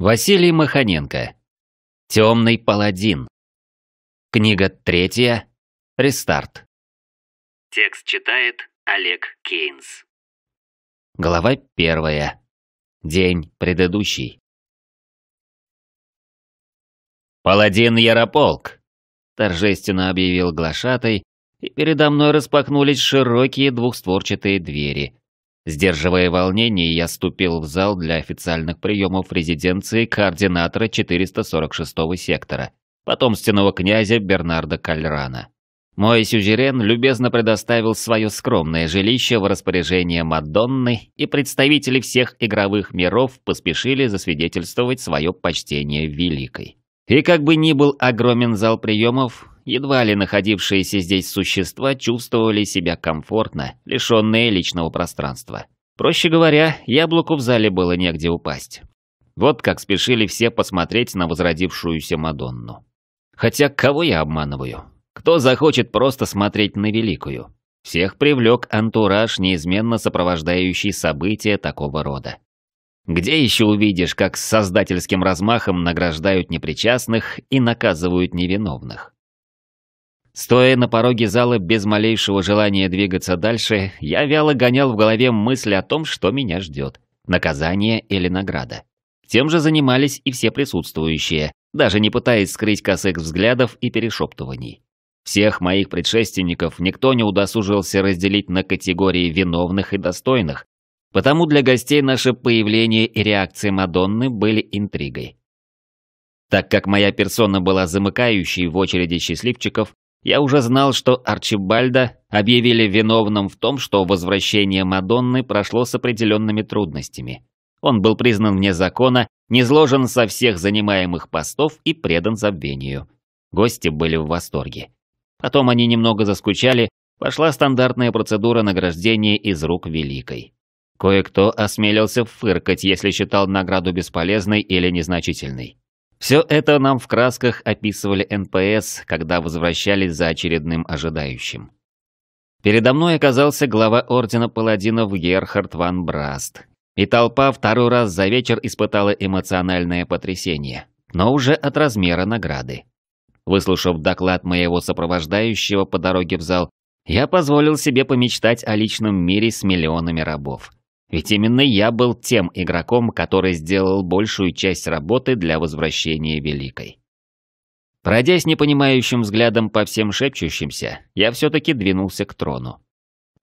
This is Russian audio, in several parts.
Василий Маханенко. Темный паладин. Книга третья. Рестарт. Текст читает Олег Кейнс. Глава первая. День предыдущий. «Паладин Ярополк!» – торжественно объявил глашатай, и передо мной распахнулись широкие двухстворчатые двери, Сдерживая волнение, я ступил в зал для официальных приемов резиденции координатора 446-го сектора, потомственного князя Бернарда Кальрана. Мой сюзерен любезно предоставил свое скромное жилище в распоряжение Мадонны, и представители всех игровых миров поспешили засвидетельствовать свое почтение великой. И как бы ни был огромен зал приемов, едва ли находившиеся здесь существа чувствовали себя комфортно, лишенные личного пространства. Проще говоря, яблоку в зале было негде упасть. Вот как спешили все посмотреть на возродившуюся Мадонну. Хотя кого я обманываю? Кто захочет просто смотреть на Великую? Всех привлек антураж, неизменно сопровождающий события такого рода. Где еще увидишь, как с создательским размахом награждают непричастных и наказывают невиновных? Стоя на пороге зала без малейшего желания двигаться дальше, я вяло гонял в голове мысль о том, что меня ждет. Наказание или награда. Тем же занимались и все присутствующие, даже не пытаясь скрыть косых взглядов и перешептываний. Всех моих предшественников никто не удосужился разделить на категории виновных и достойных, потому для гостей наше появление и реакция Мадонны были интригой. Так как моя персона была замыкающей в очереди счастливчиков, я уже знал, что Арчибальда объявили виновным в том, что возвращение Мадонны прошло с определенными трудностями. Он был признан вне закона, низложен со всех занимаемых постов и предан забвению. Гости были в восторге. Потом они немного заскучали, пошла стандартная процедура награждения из рук Великой. Кое-кто осмелился фыркать, если считал награду бесполезной или незначительной. Все это нам в красках описывали НПС, когда возвращались за очередным ожидающим. Передо мной оказался глава Ордена Паладинов Герхард Ван Браст. И толпа второй раз за вечер испытала эмоциональное потрясение, но уже от размера награды. Выслушав доклад моего сопровождающего по дороге в зал, я позволил себе помечтать о личном мире с миллионами рабов. Ведь именно я был тем игроком, который сделал большую часть работы для возвращения Великой. Пройдясь непонимающим взглядом по всем шепчущимся, я все-таки двинулся к трону.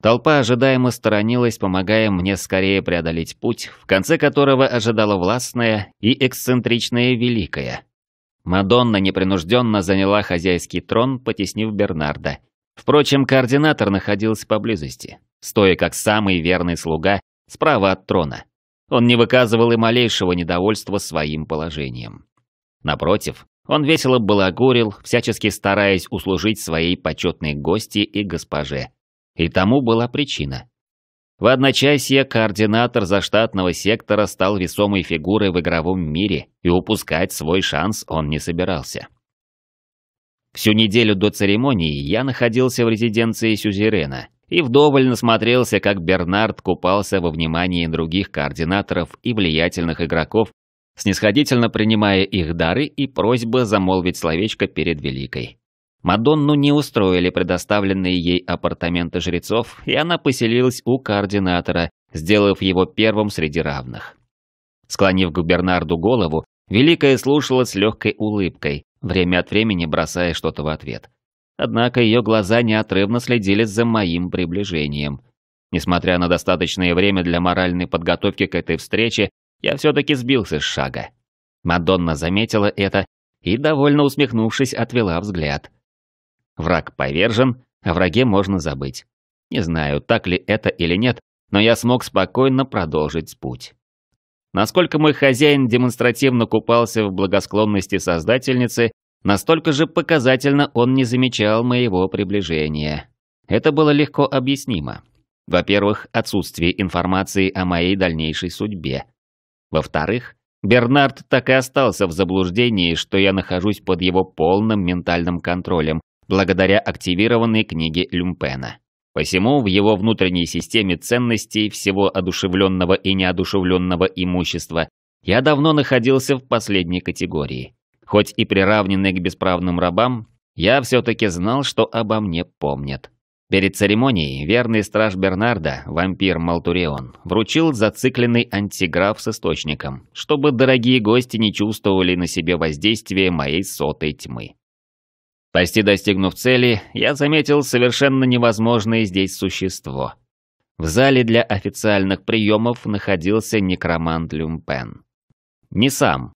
Толпа ожидаемо сторонилась, помогая мне скорее преодолеть путь, в конце которого ожидала властная и эксцентричная Великая. Мадонна непринужденно заняла хозяйский трон, потеснив Бернарда. Впрочем, координатор находился поблизости, стоя как самый верный слуга справа от трона. Он не выказывал и малейшего недовольства своим положением. Напротив, он весело балагурил, всячески стараясь услужить своей почетной гости и госпоже. И тому была причина. В одночасье координатор заштатного сектора стал весомой фигурой в игровом мире, и упускать свой шанс он не собирался. Всю неделю до церемонии я находился в резиденции Сюзерена – и вдоволь насмотрелся, как Бернард купался во внимании других координаторов и влиятельных игроков, снисходительно принимая их дары и просьбы замолвить словечко перед Великой. Мадонну не устроили предоставленные ей апартаменты жрецов, и она поселилась у координатора, сделав его первым среди равных. Склонив к Бернарду голову, Великая слушала с легкой улыбкой, время от времени бросая что-то в ответ однако ее глаза неотрывно следили за моим приближением. Несмотря на достаточное время для моральной подготовки к этой встрече, я все-таки сбился с шага. Мадонна заметила это и, довольно усмехнувшись, отвела взгляд. Враг повержен, о враге можно забыть. Не знаю, так ли это или нет, но я смог спокойно продолжить путь. Насколько мой хозяин демонстративно купался в благосклонности создательницы, Настолько же показательно он не замечал моего приближения. Это было легко объяснимо. Во-первых, отсутствие информации о моей дальнейшей судьбе. Во-вторых, Бернард так и остался в заблуждении, что я нахожусь под его полным ментальным контролем, благодаря активированной книге Люмпена. Посему в его внутренней системе ценностей всего одушевленного и неодушевленного имущества я давно находился в последней категории. Хоть и приравненный к бесправным рабам, я все-таки знал, что обо мне помнят. Перед церемонией верный страж Бернарда, вампир Малтурион, вручил зацикленный антиграф с источником, чтобы дорогие гости не чувствовали на себе воздействие моей сотой тьмы. Почти достигнув цели, я заметил совершенно невозможное здесь существо. В зале для официальных приемов находился некромант Люмпен. Не сам,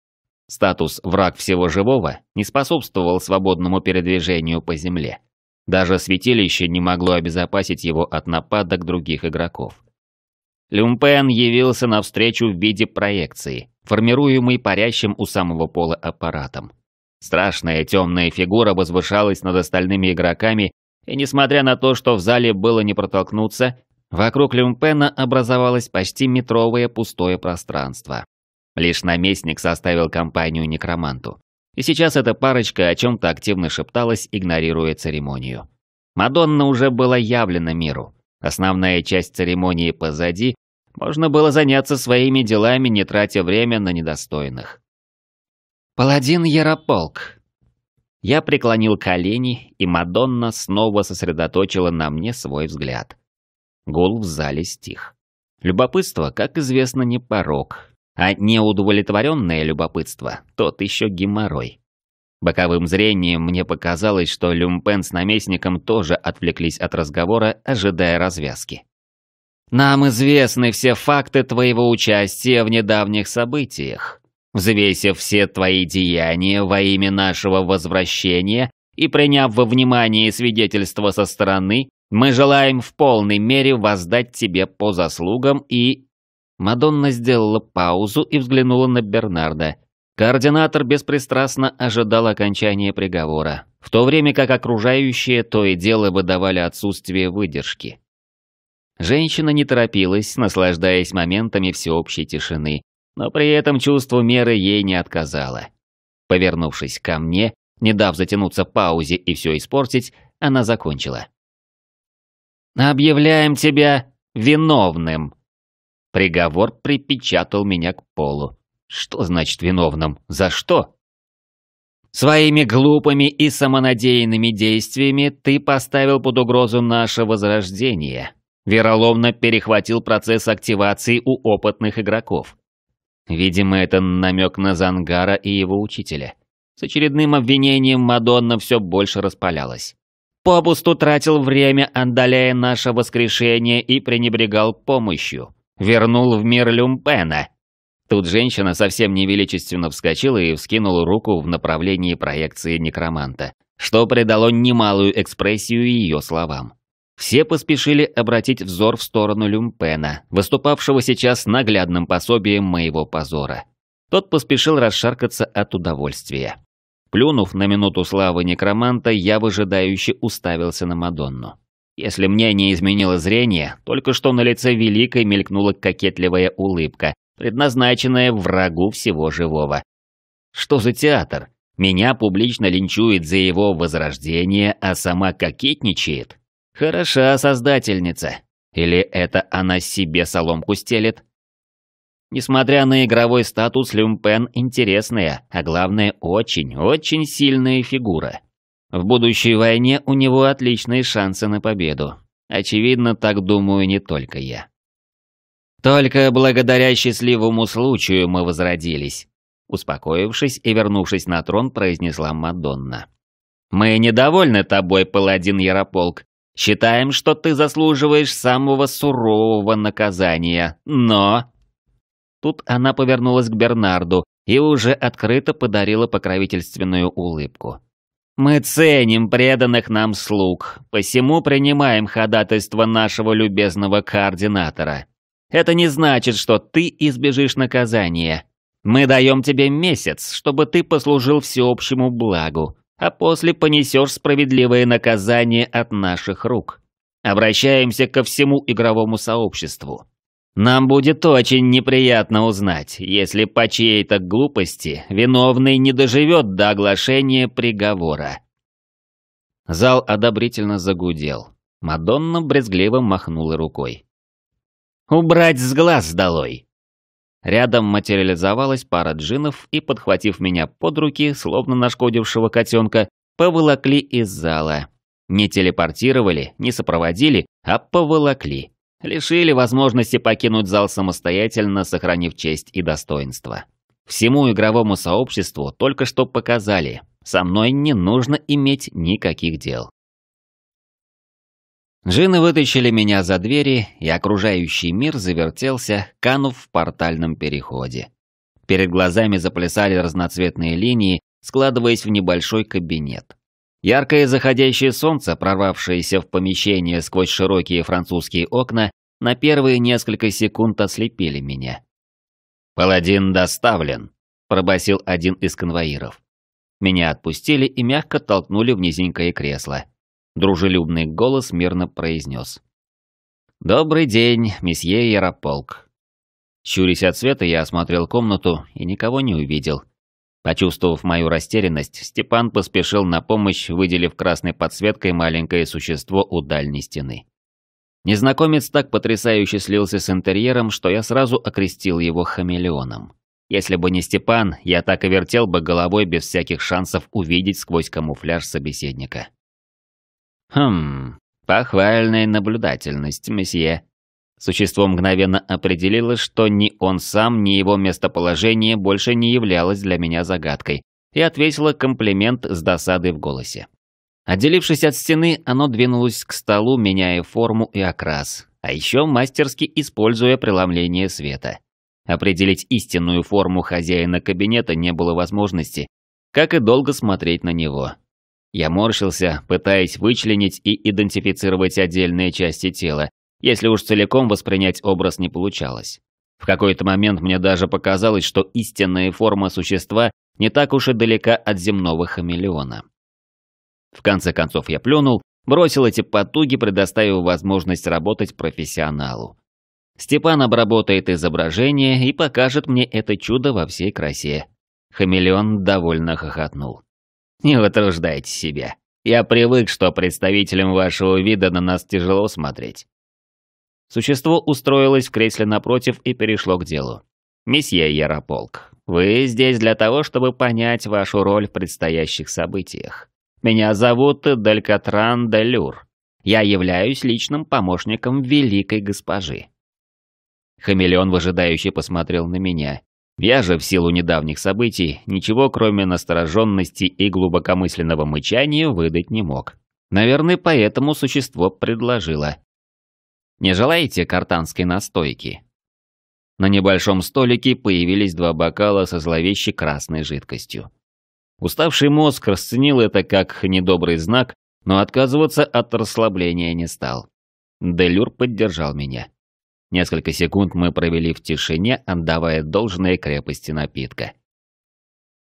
Статус «враг всего живого» не способствовал свободному передвижению по земле. Даже святилище не могло обезопасить его от нападок других игроков. Люмпен явился навстречу в виде проекции, формируемой парящим у самого пола аппаратом. Страшная темная фигура возвышалась над остальными игроками, и несмотря на то, что в зале было не протолкнуться, вокруг Люмпена образовалось почти метровое пустое пространство. Лишь наместник составил компанию некроманту. И сейчас эта парочка о чем-то активно шепталась, игнорируя церемонию. Мадонна уже была явлена миру. Основная часть церемонии позади, можно было заняться своими делами, не тратя время на недостойных. «Паладин Ярополк!» Я преклонил колени, и Мадонна снова сосредоточила на мне свой взгляд. Гул в зале стих. Любопытство, как известно, не порог, а неудовлетворенное любопытство – тот еще геморрой. Боковым зрением мне показалось, что Люмпен с наместником тоже отвлеклись от разговора, ожидая развязки. «Нам известны все факты твоего участия в недавних событиях. Взвесив все твои деяния во имя нашего возвращения и приняв во внимание свидетельства со стороны, мы желаем в полной мере воздать тебе по заслугам и Мадонна сделала паузу и взглянула на Бернарда. Координатор беспристрастно ожидал окончания приговора, в то время как окружающие то и дело выдавали отсутствие выдержки. Женщина не торопилась, наслаждаясь моментами всеобщей тишины, но при этом чувство меры ей не отказало. Повернувшись ко мне, не дав затянуться паузе и все испортить, она закончила. «Объявляем тебя виновным!» Приговор припечатал меня к полу. Что значит виновным? За что? Своими глупыми и самонадеянными действиями ты поставил под угрозу наше возрождение. Вероломно перехватил процесс активации у опытных игроков. Видимо, это намек на Зангара и его учителя. С очередным обвинением Мадонна все больше распалялась. Попусту тратил время, отдаляя наше воскрешение и пренебрегал помощью. Вернул в мир Люмпена. Тут женщина совсем невеличественно вскочила и вскинула руку в направлении проекции некроманта, что придало немалую экспрессию ее словам. Все поспешили обратить взор в сторону Люмпена, выступавшего сейчас наглядным пособием моего позора. Тот поспешил расшаркаться от удовольствия. Плюнув на минуту славы некроманта, я выжидающе уставился на Мадонну. Если мне не изменило зрение, только что на лице Великой мелькнула кокетливая улыбка, предназначенная врагу всего живого. Что за театр? Меня публично линчует за его возрождение, а сама кокетничает? Хороша создательница. Или это она себе соломку стелет? Несмотря на игровой статус, Люмпен интересная, а главное, очень-очень сильная фигура. В будущей войне у него отличные шансы на победу. Очевидно, так думаю не только я. Только благодаря счастливому случаю мы возродились. Успокоившись и вернувшись на трон, произнесла Мадонна. «Мы недовольны тобой, паладин Ярополк. Считаем, что ты заслуживаешь самого сурового наказания, но...» Тут она повернулась к Бернарду и уже открыто подарила покровительственную улыбку. Мы ценим преданных нам слуг, посему принимаем ходатайство нашего любезного координатора. Это не значит, что ты избежишь наказания. Мы даем тебе месяц, чтобы ты послужил всеобщему благу, а после понесешь справедливое наказание от наших рук. Обращаемся ко всему игровому сообществу. Нам будет очень неприятно узнать, если по чьей-то глупости виновный не доживет до оглашения приговора. Зал одобрительно загудел. Мадонна брезгливо махнула рукой. «Убрать с глаз долой!» Рядом материализовалась пара джинов и, подхватив меня под руки, словно нашкодившего котенка, поволокли из зала. Не телепортировали, не сопроводили, а поволокли. Лишили возможности покинуть зал самостоятельно, сохранив честь и достоинство. Всему игровому сообществу только что показали, со мной не нужно иметь никаких дел. Джины вытащили меня за двери, и окружающий мир завертелся, канув в портальном переходе. Перед глазами заплясали разноцветные линии, складываясь в небольшой кабинет. Яркое заходящее солнце, прорвавшееся в помещение сквозь широкие французские окна, на первые несколько секунд ослепили меня. «Паладин доставлен», – пробасил один из конвоиров. Меня отпустили и мягко толкнули в низенькое кресло. Дружелюбный голос мирно произнес. «Добрый день, месье Ярополк». Щурясь от света, я осмотрел комнату и никого не увидел. Почувствовав мою растерянность, Степан поспешил на помощь, выделив красной подсветкой маленькое существо у дальней стены. Незнакомец так потрясающе слился с интерьером, что я сразу окрестил его хамелеоном. Если бы не Степан, я так и вертел бы головой без всяких шансов увидеть сквозь камуфляж собеседника. «Хм, похвальная наблюдательность, месье», Существо мгновенно определило, что ни он сам, ни его местоположение больше не являлось для меня загадкой, и ответило комплимент с досадой в голосе. Отделившись от стены, оно двинулось к столу, меняя форму и окрас, а еще мастерски используя преломление света. Определить истинную форму хозяина кабинета не было возможности, как и долго смотреть на него. Я морщился, пытаясь вычленить и идентифицировать отдельные части тела, если уж целиком воспринять образ не получалось. В какой-то момент мне даже показалось, что истинная форма существа не так уж и далека от земного хамелеона. В конце концов я плюнул, бросил эти потуги, предоставив возможность работать профессионалу. Степан обработает изображение и покажет мне это чудо во всей красе. Хамелеон довольно хохотнул. «Не утруждайте себя. Я привык, что представителям вашего вида на нас тяжело смотреть. Существо устроилось в кресле напротив и перешло к делу. «Месье Ярополк, вы здесь для того, чтобы понять вашу роль в предстоящих событиях. Меня зовут Далькатран Делюр. Я являюсь личным помощником великой госпожи». Хамелеон выжидающе посмотрел на меня. Я же, в силу недавних событий, ничего кроме настороженности и глубокомысленного мычания выдать не мог. Наверное, поэтому существо предложило. «Не желаете картанской настойки?» На небольшом столике появились два бокала со зловещей красной жидкостью. Уставший мозг расценил это как недобрый знак, но отказываться от расслабления не стал. Делюр поддержал меня. Несколько секунд мы провели в тишине, отдавая должное крепости напитка.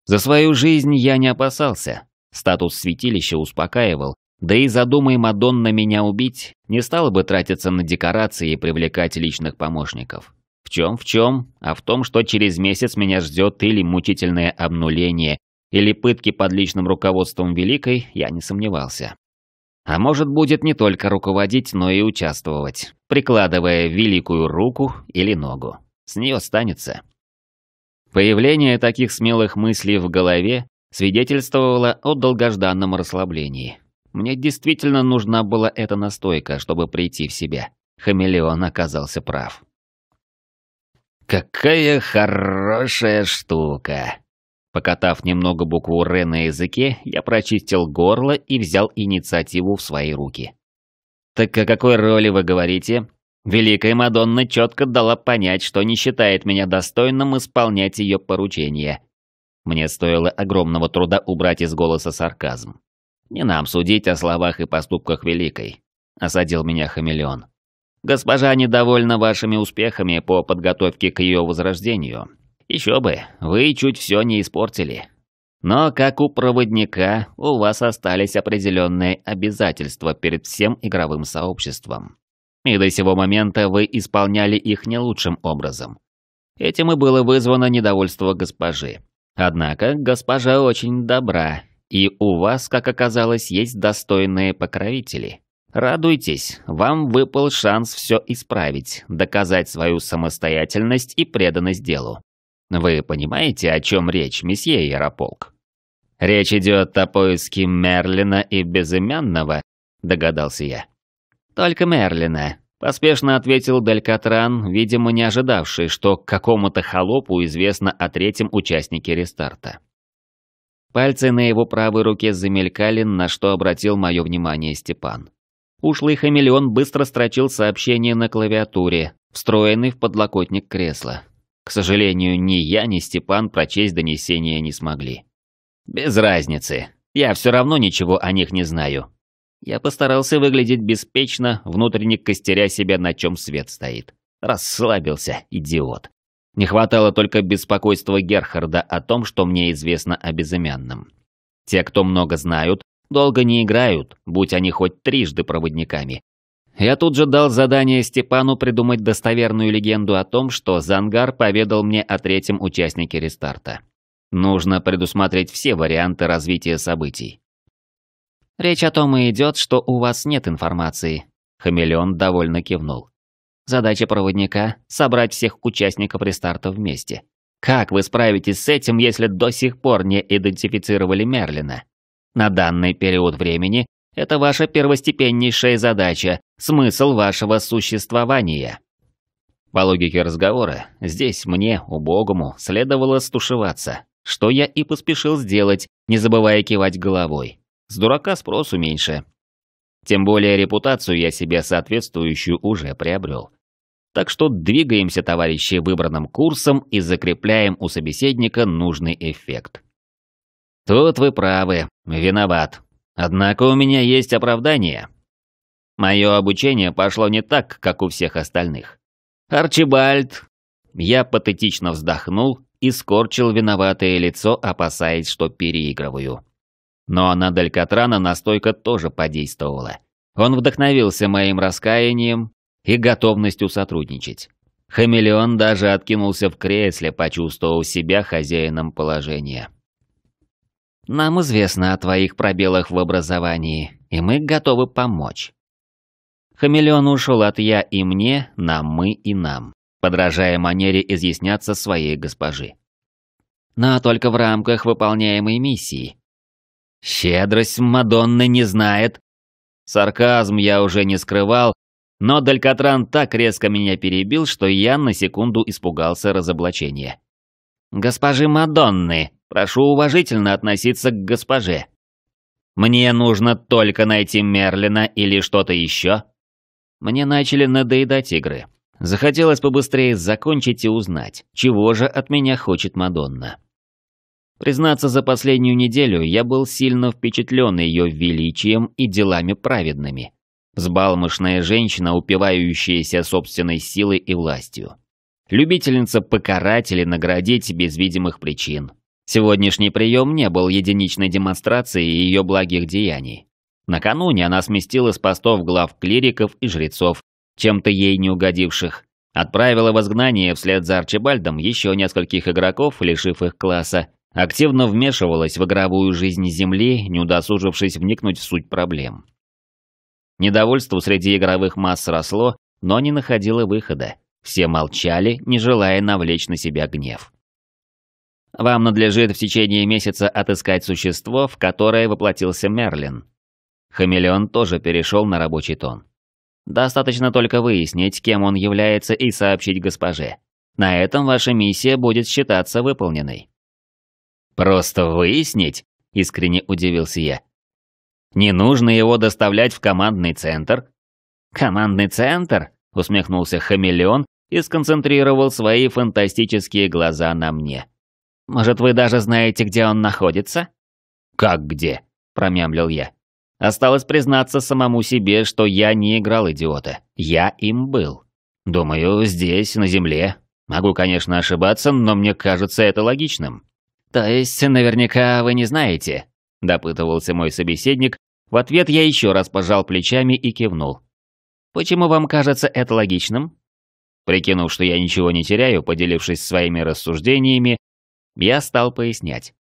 За свою жизнь я не опасался. Статус святилища успокаивал, да и задумай Мадонна меня убить, не стала бы тратиться на декорации и привлекать личных помощников. В чем в чем, а в том, что через месяц меня ждет или мучительное обнуление, или пытки под личным руководством Великой, я не сомневался. А может, будет не только руководить, но и участвовать, прикладывая великую руку или ногу. С нее станется. Появление таких смелых мыслей в голове свидетельствовало о долгожданном расслаблении. Мне действительно нужна была эта настойка, чтобы прийти в себя. Хамелеон оказался прав. «Какая хорошая штука!» Покатав немного букву «Р» на языке, я прочистил горло и взял инициативу в свои руки. «Так о какой роли вы говорите?» Великая Мадонна четко дала понять, что не считает меня достойным исполнять ее поручение. Мне стоило огромного труда убрать из голоса сарказм. «Не нам судить о словах и поступках Великой», – осадил меня хамелеон. «Госпожа недовольна вашими успехами по подготовке к ее возрождению. Еще бы, вы чуть все не испортили. Но, как у проводника, у вас остались определенные обязательства перед всем игровым сообществом. И до сего момента вы исполняли их не лучшим образом. Этим и было вызвано недовольство госпожи. Однако госпожа очень добра и у вас, как оказалось, есть достойные покровители. Радуйтесь, вам выпал шанс все исправить, доказать свою самостоятельность и преданность делу. Вы понимаете, о чем речь, месье Ярополк? Речь идет о поиске Мерлина и Безымянного, догадался я. Только Мерлина, поспешно ответил Делькатран, видимо не ожидавший, что какому-то холопу известно о третьем участнике рестарта. Пальцы на его правой руке замелькали, на что обратил мое внимание Степан. Ушлый хамелеон быстро строчил сообщение на клавиатуре, встроенный в подлокотник кресла. К сожалению, ни я, ни Степан прочесть донесения не смогли. «Без разницы. Я все равно ничего о них не знаю». Я постарался выглядеть беспечно, внутренне костеря себя, на чем свет стоит. Расслабился, идиот. Не хватало только беспокойства Герхарда о том, что мне известно о безымянном. Те, кто много знают, долго не играют, будь они хоть трижды проводниками. Я тут же дал задание Степану придумать достоверную легенду о том, что Зангар поведал мне о третьем участнике рестарта. Нужно предусмотреть все варианты развития событий. «Речь о том и идет, что у вас нет информации», — Хамелеон довольно кивнул. Задача проводника – собрать всех участников рестарта вместе. Как вы справитесь с этим, если до сих пор не идентифицировали Мерлина? На данный период времени это ваша первостепеннейшая задача, смысл вашего существования. По логике разговора, здесь мне, убогому, следовало стушеваться, что я и поспешил сделать, не забывая кивать головой. С дурака спросу меньше. Тем более репутацию я себе соответствующую уже приобрел. Так что двигаемся, товарищи, выбранным курсом и закрепляем у собеседника нужный эффект. Тут вы правы, виноват. Однако у меня есть оправдание. Мое обучение пошло не так, как у всех остальных. Арчибальд! Я патетично вздохнул и скорчил виноватое лицо, опасаясь, что переигрываю. Но на Далькатрана настойка тоже подействовала. Он вдохновился моим раскаянием, и готовностью сотрудничать. Хамелеон даже откинулся в кресле, почувствовав себя хозяином положения. «Нам известно о твоих пробелах в образовании, и мы готовы помочь». Хамелеон ушел от «я» и «мне» на «мы» и «нам», подражая манере изъясняться своей госпожи. «Но только в рамках выполняемой миссии». «Щедрость Мадонны не знает», Сарказм я уже не скрывал но Далькатран так резко меня перебил, что я на секунду испугался разоблачения. «Госпожи Мадонны, прошу уважительно относиться к госпоже. Мне нужно только найти Мерлина или что-то еще». Мне начали надоедать игры. Захотелось побыстрее закончить и узнать, чего же от меня хочет Мадонна. Признаться, за последнюю неделю я был сильно впечатлен ее величием и делами праведными – Сбалмошная женщина, упивающаяся собственной силой и властью. Любительница покарать или наградить без видимых причин. Сегодняшний прием не был единичной демонстрацией ее благих деяний. Накануне она сместила с постов глав клириков и жрецов, чем-то ей не угодивших, отправила в изгнание вслед за Арчибальдом еще нескольких игроков, лишив их класса, активно вмешивалась в игровую жизнь Земли, не удосужившись вникнуть в суть проблем. Недовольство среди игровых масс росло, но не находило выхода. Все молчали, не желая навлечь на себя гнев. Вам надлежит в течение месяца отыскать существо, в которое воплотился Мерлин. Хамелеон тоже перешел на рабочий тон. Достаточно только выяснить, кем он является и сообщить госпоже. На этом ваша миссия будет считаться выполненной. «Просто выяснить?» – искренне удивился я. Не нужно его доставлять в командный центр». «Командный центр?» — усмехнулся хамелеон и сконцентрировал свои фантастические глаза на мне. «Может, вы даже знаете, где он находится?» «Как где?» — промямлил я. Осталось признаться самому себе, что я не играл идиота. Я им был. Думаю, здесь, на земле. Могу, конечно, ошибаться, но мне кажется это логичным. То есть, наверняка вы не знаете, допытывался мой собеседник, в ответ я еще раз пожал плечами и кивнул. «Почему вам кажется это логичным?» Прикинув, что я ничего не теряю, поделившись своими рассуждениями, я стал пояснять.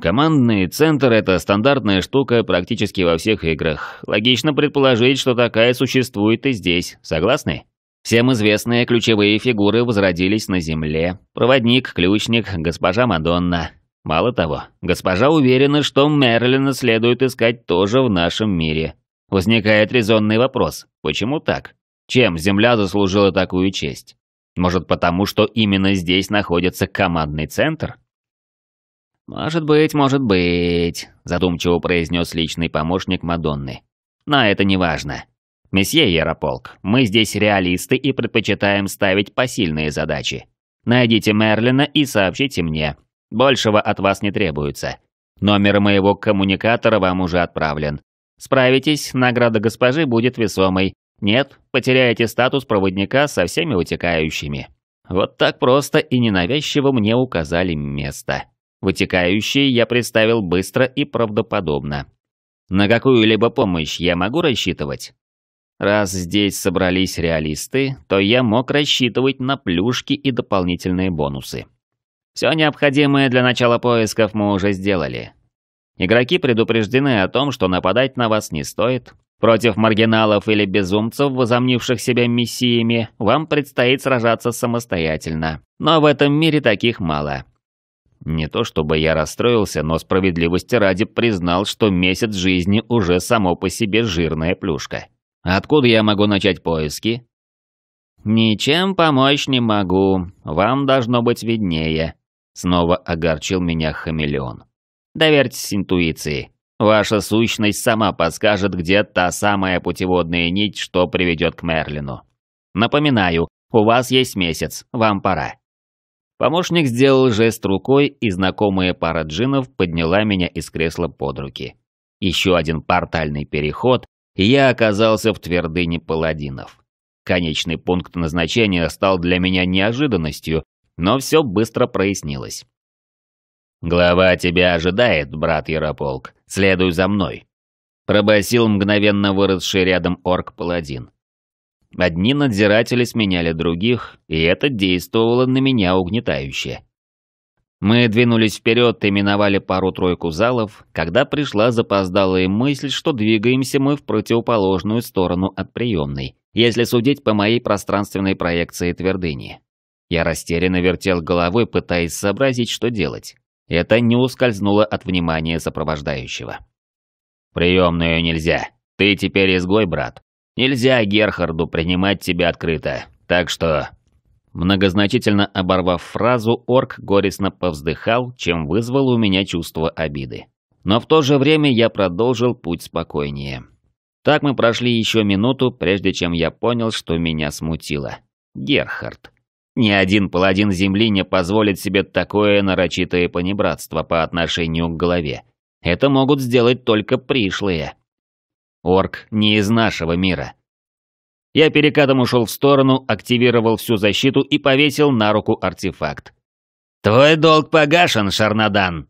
Командный центр – это стандартная штука практически во всех играх. Логично предположить, что такая существует и здесь. Согласны? Всем известные ключевые фигуры возродились на Земле. Проводник, ключник, госпожа Мадонна. Мало того, госпожа уверена, что Мерлина следует искать тоже в нашем мире. Возникает резонный вопрос, почему так? Чем Земля заслужила такую честь? Может, потому что именно здесь находится командный центр? «Может быть, может быть», – задумчиво произнес личный помощник Мадонны. «Но это не важно. Месье Ярополк, мы здесь реалисты и предпочитаем ставить посильные задачи. Найдите Мерлина и сообщите мне, Большего от вас не требуется. Номер моего коммуникатора вам уже отправлен. Справитесь, награда госпожи будет весомой. Нет, потеряете статус проводника со всеми вытекающими. Вот так просто и ненавязчиво мне указали место. Вытекающие я представил быстро и правдоподобно. На какую-либо помощь я могу рассчитывать? Раз здесь собрались реалисты, то я мог рассчитывать на плюшки и дополнительные бонусы. Все необходимое для начала поисков мы уже сделали. Игроки предупреждены о том, что нападать на вас не стоит. Против маргиналов или безумцев, возомнивших себя мессиями, вам предстоит сражаться самостоятельно. Но в этом мире таких мало. Не то чтобы я расстроился, но справедливости ради признал, что месяц жизни уже само по себе жирная плюшка. Откуда я могу начать поиски? Ничем помочь не могу, вам должно быть виднее. Снова огорчил меня хамелеон. Доверьтесь интуиции. Ваша сущность сама подскажет, где та самая путеводная нить, что приведет к Мерлину. Напоминаю, у вас есть месяц, вам пора. Помощник сделал жест рукой, и знакомая пара джинов подняла меня из кресла под руки. Еще один портальный переход, и я оказался в твердыне паладинов. Конечный пункт назначения стал для меня неожиданностью, но все быстро прояснилось. «Глава тебя ожидает, брат Ярополк. Следуй за мной», — пробасил мгновенно выросший рядом орк-паладин. Одни надзиратели сменяли других, и это действовало на меня угнетающе. Мы двинулись вперед и миновали пару-тройку залов, когда пришла запоздалая мысль, что двигаемся мы в противоположную сторону от приемной, если судить по моей пространственной проекции твердыни. Я растерянно вертел головой, пытаясь сообразить, что делать. Это не ускользнуло от внимания сопровождающего. «Приемную нельзя. Ты теперь изгой, брат. Нельзя Герхарду принимать тебя открыто. Так что...» Многозначительно оборвав фразу, орк горестно повздыхал, чем вызвал у меня чувство обиды. Но в то же время я продолжил путь спокойнее. Так мы прошли еще минуту, прежде чем я понял, что меня смутило. Герхард. Ни один паладин Земли не позволит себе такое нарочитое понебратство по отношению к голове. Это могут сделать только пришлые. Орк не из нашего мира. Я перекатом ушел в сторону, активировал всю защиту и повесил на руку артефакт. «Твой долг погашен, Шарнадан!»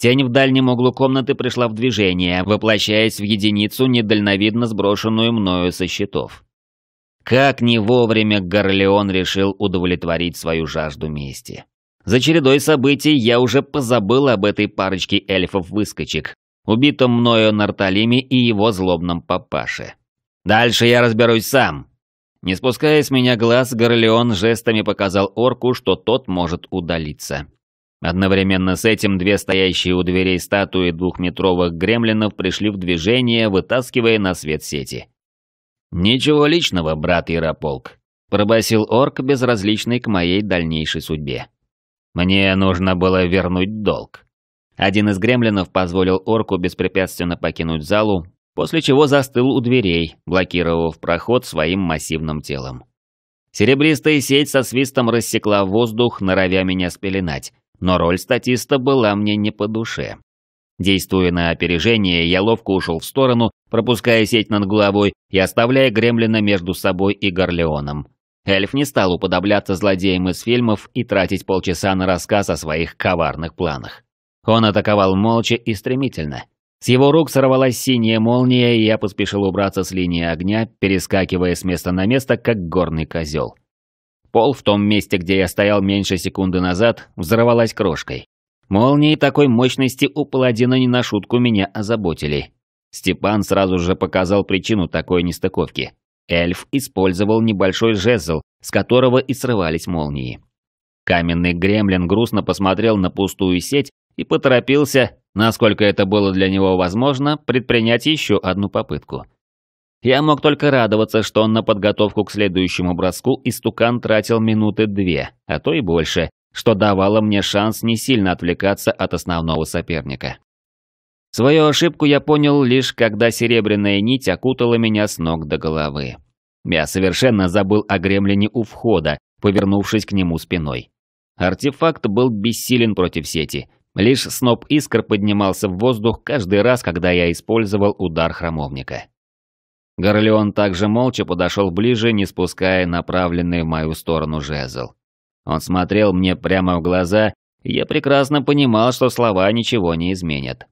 Тень в дальнем углу комнаты пришла в движение, воплощаясь в единицу, недальновидно сброшенную мною со счетов. Как не вовремя Горлеон решил удовлетворить свою жажду мести. За чередой событий я уже позабыл об этой парочке эльфов-выскочек, убитом мною Нарталими и его злобном папаше. Дальше я разберусь сам. Не спуская с меня глаз, Горлеон жестами показал орку, что тот может удалиться. Одновременно с этим две стоящие у дверей статуи двухметровых гремлинов пришли в движение, вытаскивая на свет сети. «Ничего личного, брат Ярополк», — пробасил орк, безразличный к моей дальнейшей судьбе. «Мне нужно было вернуть долг». Один из гремлинов позволил орку беспрепятственно покинуть залу, после чего застыл у дверей, блокировав проход своим массивным телом. Серебристая сеть со свистом рассекла воздух, норовя меня спеленать, но роль статиста была мне не по душе. Действуя на опережение, я ловко ушел в сторону пропуская сеть над головой и оставляя гремлина между собой и Горлеоном. Эльф не стал уподобляться злодеям из фильмов и тратить полчаса на рассказ о своих коварных планах. Он атаковал молча и стремительно. С его рук сорвалась синяя молния, и я поспешил убраться с линии огня, перескакивая с места на место, как горный козел. Пол в том месте, где я стоял меньше секунды назад, взорвалась крошкой. Молнии такой мощности у паладина не на шутку меня озаботили, Степан сразу же показал причину такой нестыковки. Эльф использовал небольшой жезл, с которого и срывались молнии. Каменный гремлин грустно посмотрел на пустую сеть и поторопился, насколько это было для него возможно, предпринять еще одну попытку. Я мог только радоваться, что он на подготовку к следующему броску истукан тратил минуты две, а то и больше, что давало мне шанс не сильно отвлекаться от основного соперника. Свою ошибку я понял лишь, когда серебряная нить окутала меня с ног до головы. Я совершенно забыл о гремлине у входа, повернувшись к нему спиной. Артефакт был бессилен против сети. Лишь сноп искр поднимался в воздух каждый раз, когда я использовал удар храмовника. Горлеон также молча подошел ближе, не спуская направленный в мою сторону жезл. Он смотрел мне прямо в глаза, и я прекрасно понимал, что слова ничего не изменят.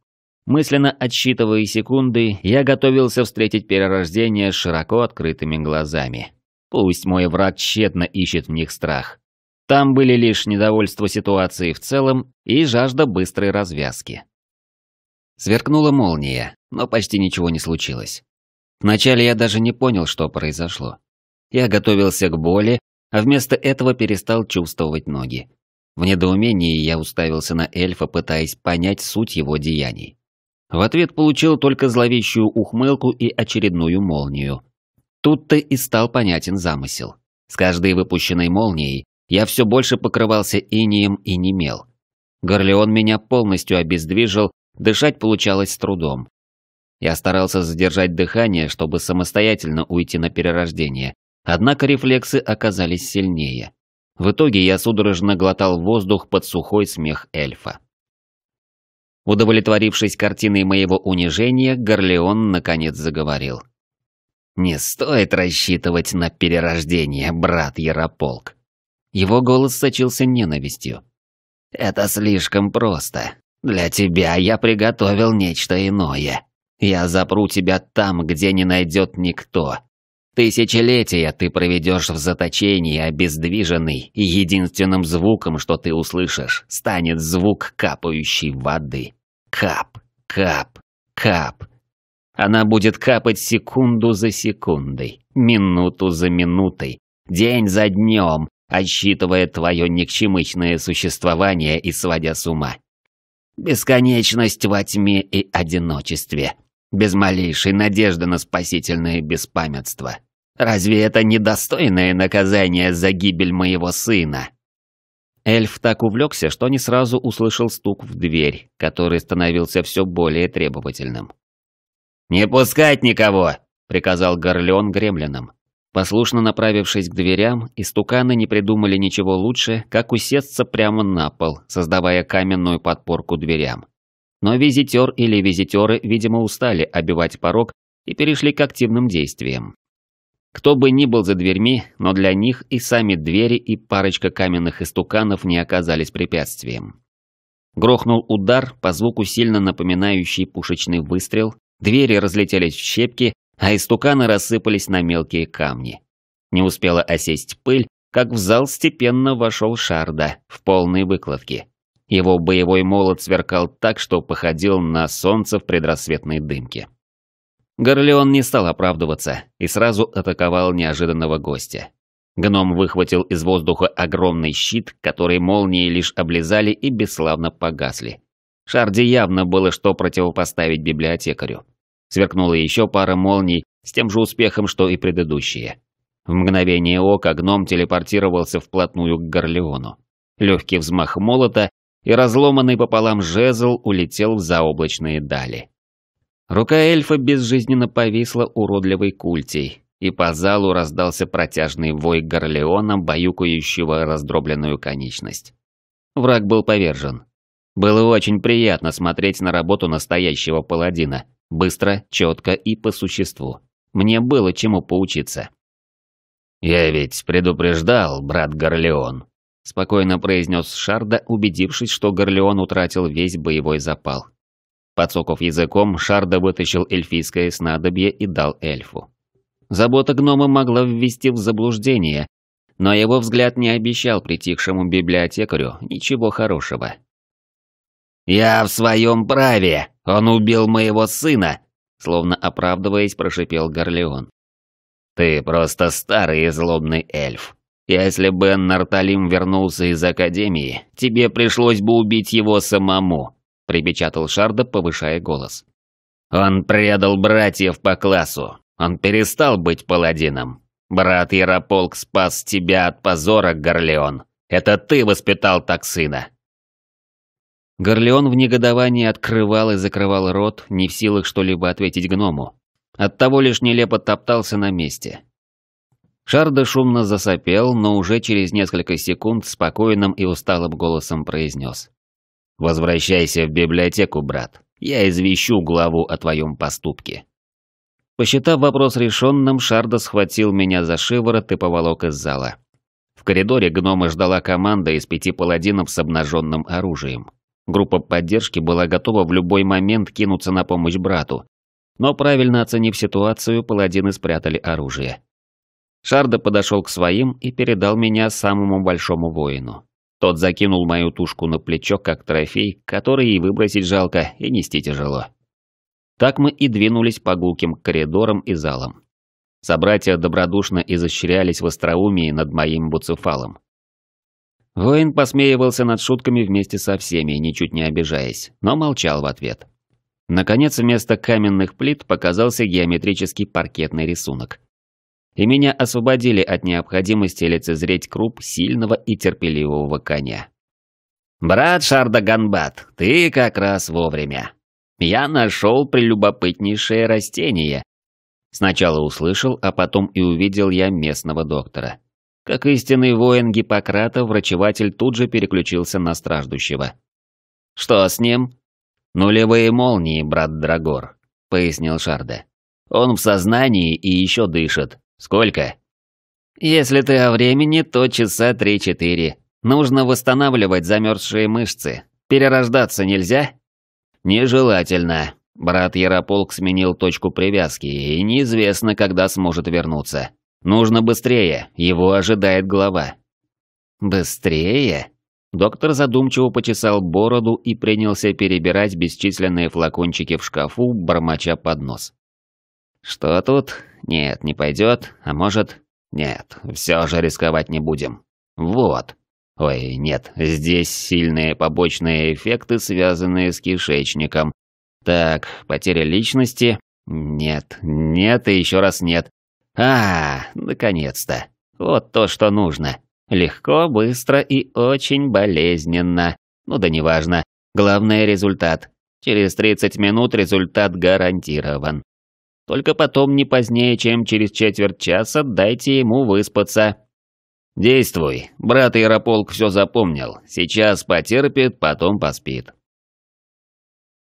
Мысленно отсчитывая секунды, я готовился встретить перерождение с широко открытыми глазами. Пусть мой враг тщетно ищет в них страх. Там были лишь недовольство ситуации в целом и жажда быстрой развязки. Сверкнула молния, но почти ничего не случилось. Вначале я даже не понял, что произошло. Я готовился к боли, а вместо этого перестал чувствовать ноги. В недоумении я уставился на эльфа, пытаясь понять суть его деяний. В ответ получил только зловещую ухмылку и очередную молнию. Тут-то и стал понятен замысел. С каждой выпущенной молнией я все больше покрывался инием и немел. Горлеон меня полностью обездвижил, дышать получалось с трудом. Я старался задержать дыхание, чтобы самостоятельно уйти на перерождение, однако рефлексы оказались сильнее. В итоге я судорожно глотал воздух под сухой смех эльфа. Удовлетворившись картиной моего унижения, Горлеон наконец заговорил. «Не стоит рассчитывать на перерождение, брат Ярополк». Его голос сочился ненавистью. «Это слишком просто. Для тебя я приготовил нечто иное. Я запру тебя там, где не найдет никто. Тысячелетия ты проведешь в заточении, обездвиженный, и единственным звуком, что ты услышишь, станет звук капающей воды». Кап, кап, кап. Она будет капать секунду за секундой, минуту за минутой, день за днем, отсчитывая твое никчемычное существование и сводя с ума. Бесконечность во тьме и одиночестве. Без малейшей надежды на спасительное беспамятство. Разве это недостойное наказание за гибель моего сына? Эльф так увлекся, что не сразу услышал стук в дверь, который становился все более требовательным. «Не пускать никого!» – приказал Горлеон гремлинам. Послушно направившись к дверям, истуканы не придумали ничего лучше, как усесться прямо на пол, создавая каменную подпорку дверям. Но визитер или визитеры, видимо, устали обивать порог и перешли к активным действиям, кто бы ни был за дверьми, но для них и сами двери, и парочка каменных истуканов не оказались препятствием. Грохнул удар, по звуку сильно напоминающий пушечный выстрел, двери разлетелись в щепки, а истуканы рассыпались на мелкие камни. Не успела осесть пыль, как в зал степенно вошел Шарда в полной выкладке. Его боевой молот сверкал так, что походил на солнце в предрассветной дымке. Горлеон не стал оправдываться и сразу атаковал неожиданного гостя. Гном выхватил из воздуха огромный щит, который молнии лишь облизали и бесславно погасли. Шарди явно было что противопоставить библиотекарю. Сверкнула еще пара молний с тем же успехом, что и предыдущие. В мгновение ока гном телепортировался вплотную к Горлеону. Легкий взмах молота и разломанный пополам жезл улетел в заоблачные дали. Рука эльфа безжизненно повисла уродливой культей, и по залу раздался протяжный вой горлеона, баюкающего раздробленную конечность. Враг был повержен. Было очень приятно смотреть на работу настоящего паладина. Быстро, четко и по существу. Мне было чему поучиться. «Я ведь предупреждал, брат Горлеон», – спокойно произнес Шарда, убедившись, что Горлеон утратил весь боевой запал. Подсоков языком, Шарда вытащил эльфийское снадобье и дал эльфу. Забота гнома могла ввести в заблуждение, но его взгляд не обещал притихшему библиотекарю ничего хорошего. «Я в своем праве! Он убил моего сына!» Словно оправдываясь, прошипел Горлеон. «Ты просто старый и злобный эльф. Если бы Нарталим вернулся из Академии, тебе пришлось бы убить его самому», припечатал Шарда, повышая голос. «Он предал братьев по классу. Он перестал быть паладином. Брат Ярополк спас тебя от позора, Горлеон. Это ты воспитал так сына». Горлеон в негодовании открывал и закрывал рот, не в силах что-либо ответить гному. Оттого лишь нелепо топтался на месте. Шарда шумно засопел, но уже через несколько секунд спокойным и усталым голосом произнес. «Возвращайся в библиотеку, брат. Я извещу главу о твоем поступке». Посчитав вопрос решенным, Шарда схватил меня за шиворот и поволок из зала. В коридоре гнома ждала команда из пяти паладинов с обнаженным оружием. Группа поддержки была готова в любой момент кинуться на помощь брату. Но правильно оценив ситуацию, паладины спрятали оружие. Шарда подошел к своим и передал меня самому большому воину. Тот закинул мою тушку на плечо, как трофей, который и выбросить жалко, и нести тяжело. Так мы и двинулись по гулким коридорам и залам. Собратья добродушно изощрялись в остроумии над моим буцефалом. Воин посмеивался над шутками вместе со всеми, ничуть не обижаясь, но молчал в ответ. Наконец, вместо каменных плит показался геометрический паркетный рисунок – и меня освободили от необходимости лицезреть круп сильного и терпеливого коня. «Брат Шардаганбат, ты как раз вовремя. Я нашел прелюбопытнейшее растение». Сначала услышал, а потом и увидел я местного доктора. Как истинный воин Гиппократа, врачеватель тут же переключился на страждущего. «Что с ним?» «Нулевые молнии, брат Драгор», — пояснил Шарда. «Он в сознании и еще дышит. «Сколько?» «Если ты о времени, то часа три-четыре. Нужно восстанавливать замерзшие мышцы. Перерождаться нельзя?» «Нежелательно. Брат Ярополк сменил точку привязки, и неизвестно, когда сможет вернуться. Нужно быстрее, его ожидает глава». «Быстрее?» Доктор задумчиво почесал бороду и принялся перебирать бесчисленные флакончики в шкафу, бормоча под нос. «Что тут? Нет, не пойдет. А может... Нет, все же рисковать не будем. Вот. Ой, нет, здесь сильные побочные эффекты, связанные с кишечником. Так, потеря личности. Нет, нет и еще раз нет. А, наконец-то. Вот то, что нужно. Легко, быстро и очень болезненно. Ну да неважно. Главное результат. Через 30 минут результат гарантирован. Только потом не позднее, чем через четверть часа дайте ему выспаться. Действуй. Брат Ярополк все запомнил. Сейчас потерпит, потом поспит.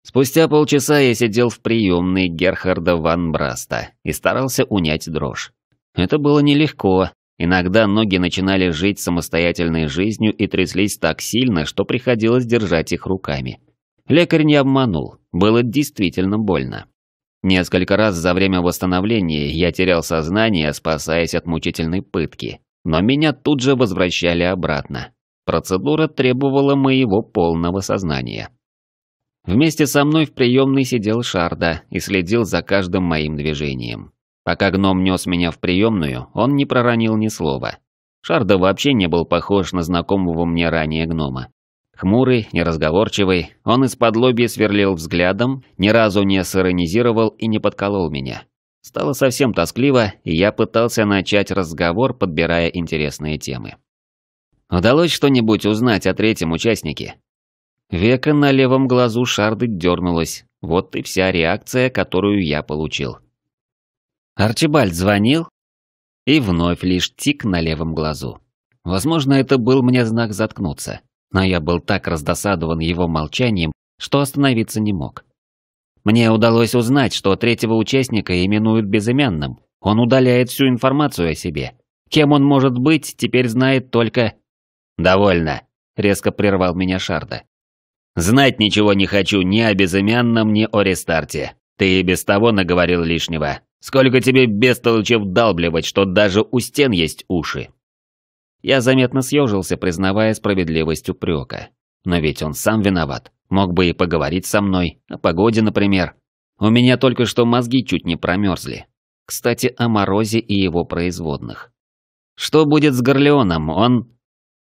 Спустя полчаса я сидел в приемной Герхарда ван Браста и старался унять дрожь. Это было нелегко. Иногда ноги начинали жить самостоятельной жизнью и тряслись так сильно, что приходилось держать их руками. Лекарь не обманул. Было действительно больно. Несколько раз за время восстановления я терял сознание, спасаясь от мучительной пытки. Но меня тут же возвращали обратно. Процедура требовала моего полного сознания. Вместе со мной в приемной сидел Шарда и следил за каждым моим движением. Пока гном нес меня в приемную, он не проронил ни слова. Шарда вообще не был похож на знакомого мне ранее гнома. Хмурый, неразговорчивый, он из-под лоби сверлил взглядом, ни разу не сиронизировал и не подколол меня. Стало совсем тоскливо, и я пытался начать разговор, подбирая интересные темы. Удалось что-нибудь узнать о третьем участнике? Века на левом глазу Шарды дернулась. Вот и вся реакция, которую я получил. Арчибальд звонил? И вновь лишь тик на левом глазу. Возможно, это был мне знак заткнуться но я был так раздосадован его молчанием, что остановиться не мог. Мне удалось узнать, что третьего участника именуют безымянным. Он удаляет всю информацию о себе. Кем он может быть, теперь знает только... «Довольно», — резко прервал меня Шарда. «Знать ничего не хочу ни о безымянном, ни о рестарте. Ты и без того наговорил лишнего. Сколько тебе бестолочев вдалбливать, что даже у стен есть уши?» Я заметно съежился, признавая справедливость упрека. Но ведь он сам виноват. Мог бы и поговорить со мной, о погоде, например. У меня только что мозги чуть не промерзли. Кстати, о морозе и его производных. Что будет с Горлеоном? Он...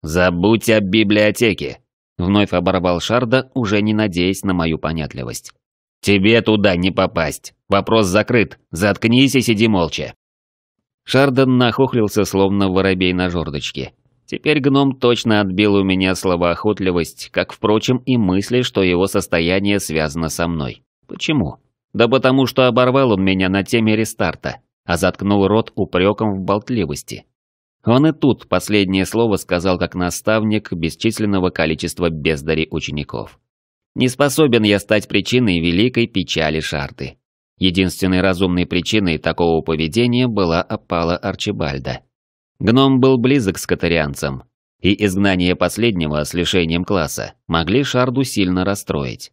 Забудь о библиотеке. Вновь оборвал Шарда, уже не надеясь на мою понятливость. Тебе туда не попасть. Вопрос закрыт. Заткнись и сиди молча. Шардан нахохлился, словно воробей на жердочке. Теперь гном точно отбил у меня словоохотливость, как, впрочем, и мысли, что его состояние связано со мной. Почему? Да потому что оборвал он меня на теме рестарта, а заткнул рот упреком в болтливости. Он и тут последнее слово сказал как наставник бесчисленного количества бездари учеников. Не способен я стать причиной великой печали Шарды. Единственной разумной причиной такого поведения была опала Арчибальда. Гном был близок с катарианцем, и изгнание последнего с лишением класса могли Шарду сильно расстроить.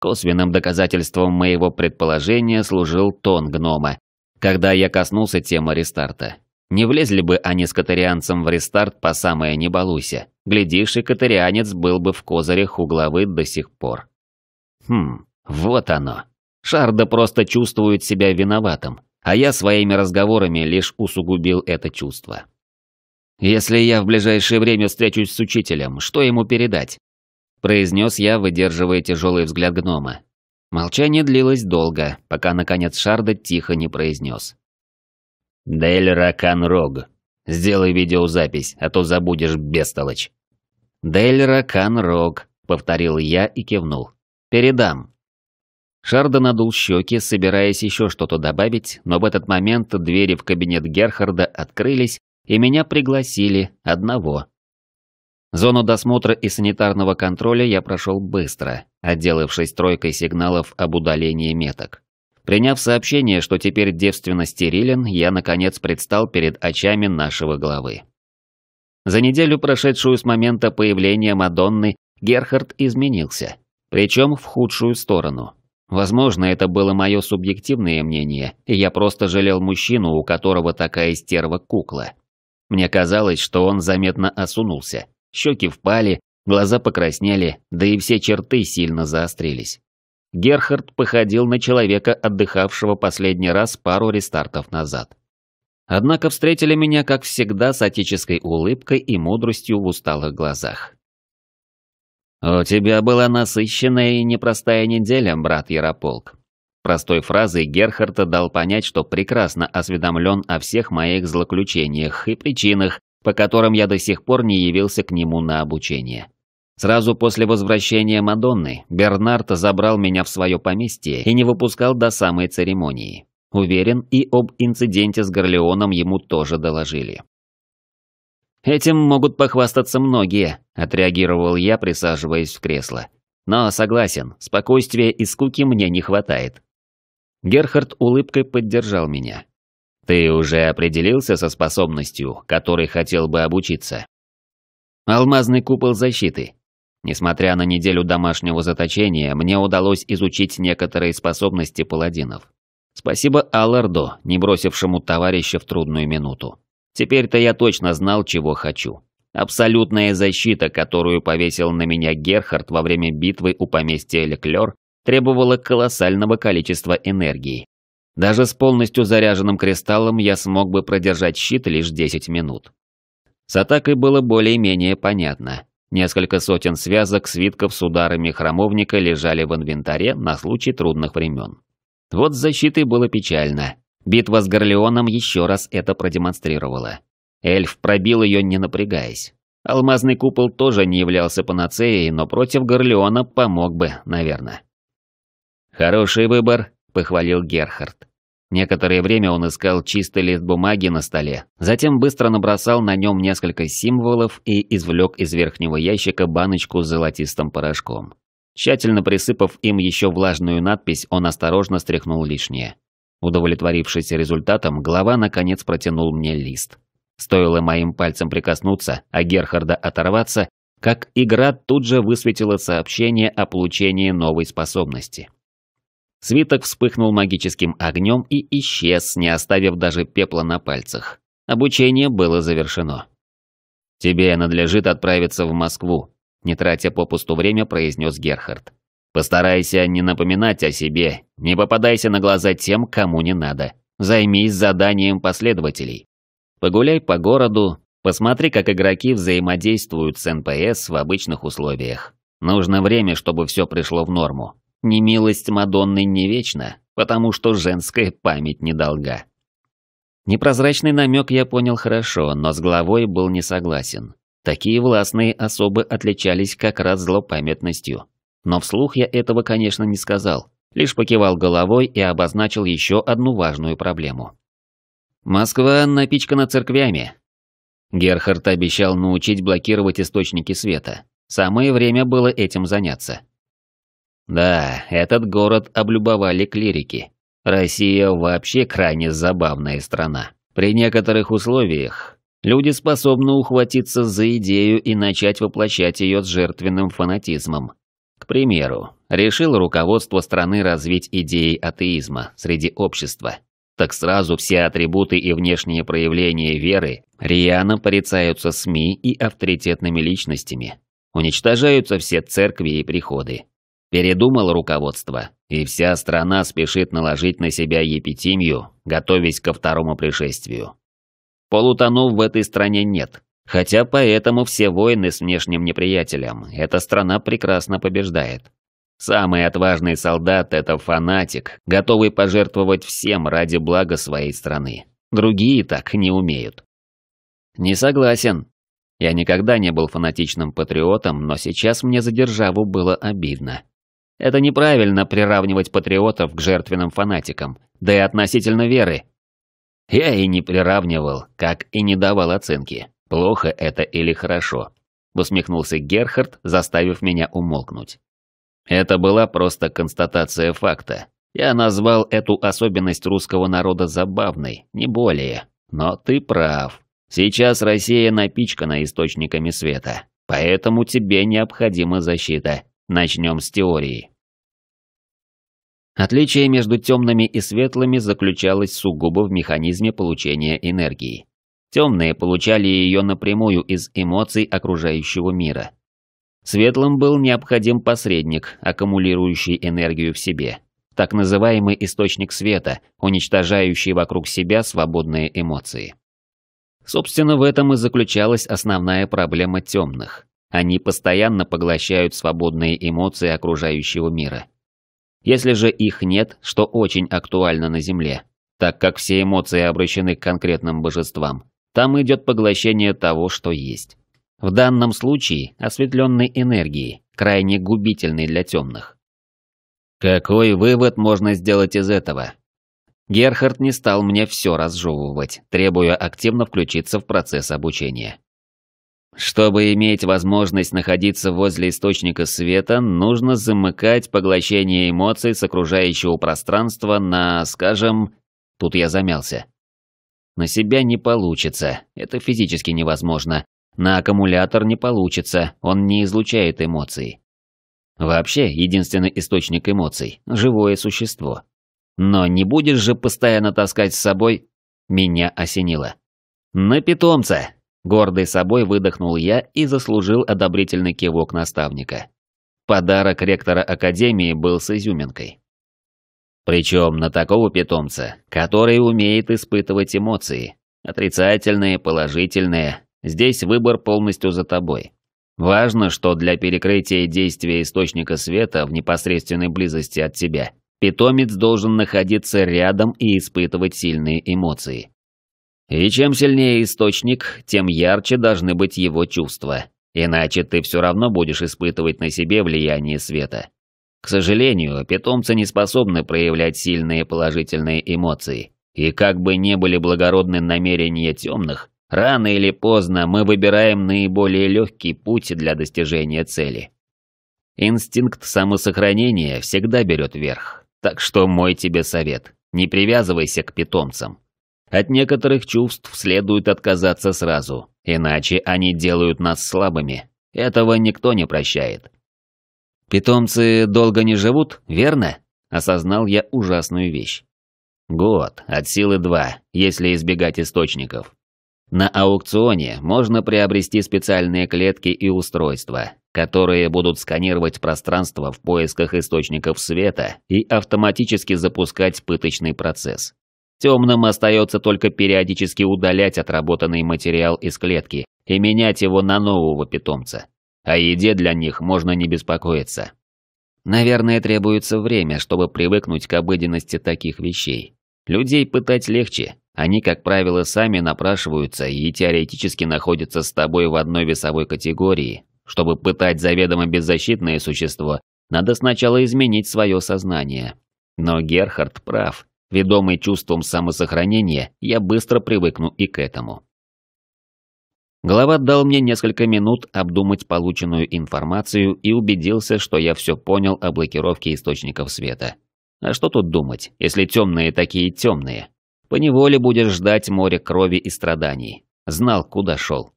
Косвенным доказательством моего предположения служил тон гнома, когда я коснулся темы рестарта. Не влезли бы они с катарианцем в рестарт по самое небалусе, балуйся. Глядишь, и катарианец был бы в козырях у главы до сих пор. Хм, вот оно. Шарда просто чувствует себя виноватым, а я своими разговорами лишь усугубил это чувство. «Если я в ближайшее время встречусь с учителем, что ему передать?» произнес я, выдерживая тяжелый взгляд гнома. Молчание длилось долго, пока наконец Шарда тихо не произнес. «Дель Ракан Рог, сделай видеозапись, а то забудешь бестолочь». «Дель Ракан Рог», — повторил я и кивнул. «Передам». Шарда надул щеки, собираясь еще что-то добавить, но в этот момент двери в кабинет Герхарда открылись, и меня пригласили одного. Зону досмотра и санитарного контроля я прошел быстро, отделавшись тройкой сигналов об удалении меток. Приняв сообщение, что теперь девственно стерилен, я наконец предстал перед очами нашего главы. За неделю, прошедшую с момента появления Мадонны, Герхард изменился. Причем в худшую сторону. Возможно, это было мое субъективное мнение, и я просто жалел мужчину, у которого такая стерва кукла. Мне казалось, что он заметно осунулся. Щеки впали, глаза покраснели, да и все черты сильно заострились. Герхард походил на человека, отдыхавшего последний раз пару рестартов назад. Однако встретили меня, как всегда, с отеческой улыбкой и мудростью в усталых глазах. «У тебя была насыщенная и непростая неделя, брат Ярополк». Простой фразой Герхард дал понять, что прекрасно осведомлен о всех моих злоключениях и причинах, по которым я до сих пор не явился к нему на обучение. Сразу после возвращения Мадонны Бернард забрал меня в свое поместье и не выпускал до самой церемонии. Уверен, и об инциденте с Горлеоном ему тоже доложили. «Этим могут похвастаться многие», – отреагировал я, присаживаясь в кресло. «Но согласен, спокойствия и скуки мне не хватает». Герхард улыбкой поддержал меня. «Ты уже определился со способностью, которой хотел бы обучиться?» «Алмазный купол защиты», Несмотря на неделю домашнего заточения, мне удалось изучить некоторые способности паладинов. Спасибо Алларду, не бросившему товарища в трудную минуту. Теперь-то я точно знал, чего хочу. Абсолютная защита, которую повесил на меня Герхард во время битвы у поместья Леклер, требовала колоссального количества энергии. Даже с полностью заряженным кристаллом я смог бы продержать щит лишь 10 минут. С атакой было более-менее понятно. Несколько сотен связок, свитков с ударами храмовника лежали в инвентаре на случай трудных времен. Вот с защитой было печально. Битва с Горлеоном еще раз это продемонстрировала. Эльф пробил ее, не напрягаясь. Алмазный купол тоже не являлся панацеей, но против Горлеона помог бы, наверное. «Хороший выбор», – похвалил Герхард. Некоторое время он искал чистый лист бумаги на столе, затем быстро набросал на нем несколько символов и извлек из верхнего ящика баночку с золотистым порошком. Тщательно присыпав им еще влажную надпись, он осторожно стряхнул лишнее. Удовлетворившись результатом, глава наконец протянул мне лист. Стоило моим пальцем прикоснуться, а Герхарда оторваться, как игра тут же высветила сообщение о получении новой способности. Свиток вспыхнул магическим огнем и исчез, не оставив даже пепла на пальцах. Обучение было завершено. «Тебе надлежит отправиться в Москву», – не тратя попусту время, произнес Герхард. Постарайся не напоминать о себе, не попадайся на глаза тем, кому не надо. Займись заданием последователей. Погуляй по городу, посмотри, как игроки взаимодействуют с НПС в обычных условиях. Нужно время, чтобы все пришло в норму. Немилость Мадонны не вечна, потому что женская память недолга. Непрозрачный намек я понял хорошо, но с главой был не согласен. Такие властные особы отличались как раз злопамятностью. Но вслух я этого, конечно, не сказал, лишь покивал головой и обозначил еще одну важную проблему. Москва напичкана церквями. Герхард обещал научить блокировать источники света. Самое время было этим заняться. Да, этот город облюбовали клирики. Россия вообще крайне забавная страна. При некоторых условиях люди способны ухватиться за идею и начать воплощать ее с жертвенным фанатизмом примеру, решило руководство страны развить идеи атеизма среди общества, так сразу все атрибуты и внешние проявления веры рьяно порицаются СМИ и авторитетными личностями. Уничтожаются все церкви и приходы. Передумал руководство, и вся страна спешит наложить на себя епитимию, готовясь ко второму пришествию. Полутонов в этой стране нет, Хотя поэтому все войны с внешним неприятелем эта страна прекрасно побеждает. Самый отважный солдат – это фанатик, готовый пожертвовать всем ради блага своей страны. Другие так не умеют. Не согласен. Я никогда не был фанатичным патриотом, но сейчас мне за державу было обидно. Это неправильно приравнивать патриотов к жертвенным фанатикам, да и относительно веры. Я и не приравнивал, как и не давал оценки. «Плохо это или хорошо?» – усмехнулся Герхард, заставив меня умолкнуть. Это была просто констатация факта. Я назвал эту особенность русского народа забавной, не более. Но ты прав. Сейчас Россия напичкана источниками света, поэтому тебе необходима защита. Начнем с теории. Отличие между темными и светлыми заключалось сугубо в механизме получения энергии. Темные получали ее напрямую из эмоций окружающего мира. Светлым был необходим посредник, аккумулирующий энергию в себе. Так называемый источник света, уничтожающий вокруг себя свободные эмоции. Собственно, в этом и заключалась основная проблема темных. Они постоянно поглощают свободные эмоции окружающего мира. Если же их нет, что очень актуально на Земле, так как все эмоции обращены к конкретным божествам, там идет поглощение того, что есть. В данном случае осветленной энергии, крайне губительной для темных. Какой вывод можно сделать из этого? Герхард не стал мне все разжевывать, требуя активно включиться в процесс обучения. Чтобы иметь возможность находиться возле источника света, нужно замыкать поглощение эмоций с окружающего пространства на, скажем... Тут я замялся. На себя не получится, это физически невозможно. На аккумулятор не получится, он не излучает эмоций. Вообще, единственный источник эмоций – живое существо. Но не будешь же постоянно таскать с собой? Меня осенило. На питомца! Гордый собой выдохнул я и заслужил одобрительный кивок наставника. Подарок ректора Академии был с изюминкой. Причем на такого питомца, который умеет испытывать эмоции. Отрицательные, положительные. Здесь выбор полностью за тобой. Важно, что для перекрытия действия источника света в непосредственной близости от тебя питомец должен находиться рядом и испытывать сильные эмоции. И чем сильнее источник, тем ярче должны быть его чувства. Иначе ты все равно будешь испытывать на себе влияние света. К сожалению, питомцы не способны проявлять сильные положительные эмоции. И как бы ни были благородны намерения темных, рано или поздно мы выбираем наиболее легкий путь для достижения цели. Инстинкт самосохранения всегда берет верх. Так что мой тебе совет – не привязывайся к питомцам. От некоторых чувств следует отказаться сразу, иначе они делают нас слабыми. Этого никто не прощает. «Питомцы долго не живут, верно?» – осознал я ужасную вещь. «Год, от силы два, если избегать источников. На аукционе можно приобрести специальные клетки и устройства, которые будут сканировать пространство в поисках источников света и автоматически запускать пыточный процесс. Темным остается только периодически удалять отработанный материал из клетки и менять его на нового питомца. О еде для них можно не беспокоиться. Наверное, требуется время, чтобы привыкнуть к обыденности таких вещей. Людей пытать легче, они, как правило, сами напрашиваются и теоретически находятся с тобой в одной весовой категории. Чтобы пытать заведомо беззащитное существо, надо сначала изменить свое сознание. Но Герхард прав. Ведомый чувством самосохранения, я быстро привыкну и к этому. Глава дал мне несколько минут обдумать полученную информацию и убедился, что я все понял о блокировке источников света. А что тут думать, если темные такие темные? По неволе будешь ждать море крови и страданий. Знал, куда шел.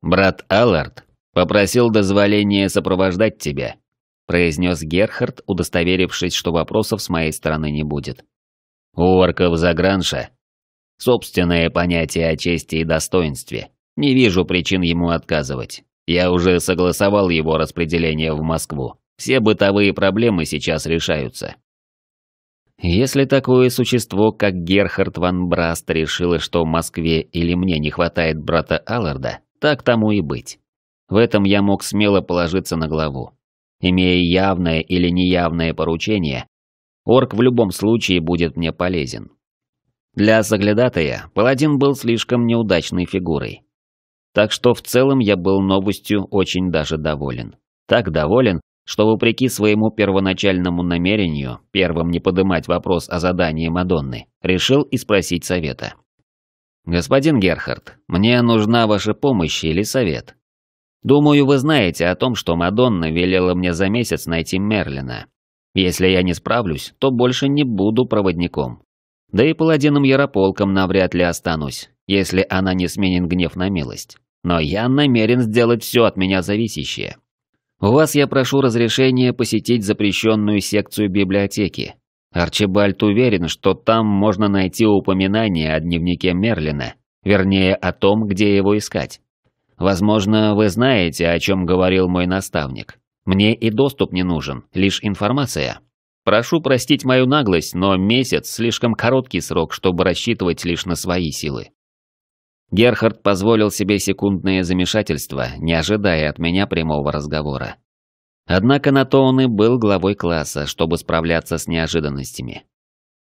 «Брат Аллард попросил дозволения сопровождать тебя», произнес Герхард, удостоверившись, что вопросов с моей стороны не будет. «У орков Загранша собственное понятие о чести и достоинстве». Не вижу причин ему отказывать. Я уже согласовал его распределение в Москву. Все бытовые проблемы сейчас решаются. Если такое существо, как Герхард ван Браст, решило, что в Москве или мне не хватает брата Алларда, так тому и быть. В этом я мог смело положиться на главу. Имея явное или неявное поручение, орк в любом случае будет мне полезен. Для Заглядатая паладин был слишком неудачной фигурой. Так что в целом я был новостью очень даже доволен. Так доволен, что вопреки своему первоначальному намерению первым не подымать вопрос о задании Мадонны, решил и спросить совета. «Господин Герхард, мне нужна ваша помощь или совет. Думаю, вы знаете о том, что Мадонна велела мне за месяц найти Мерлина. Если я не справлюсь, то больше не буду проводником. Да и паладином Ярополком навряд ли останусь, если она не сменит гнев на милость но я намерен сделать все от меня зависящее. У вас я прошу разрешения посетить запрещенную секцию библиотеки. Арчибальд уверен, что там можно найти упоминание о дневнике Мерлина, вернее о том, где его искать. Возможно, вы знаете, о чем говорил мой наставник. Мне и доступ не нужен, лишь информация. Прошу простить мою наглость, но месяц слишком короткий срок, чтобы рассчитывать лишь на свои силы. Герхард позволил себе секундное замешательство, не ожидая от меня прямого разговора. Однако на то он и был главой класса, чтобы справляться с неожиданностями.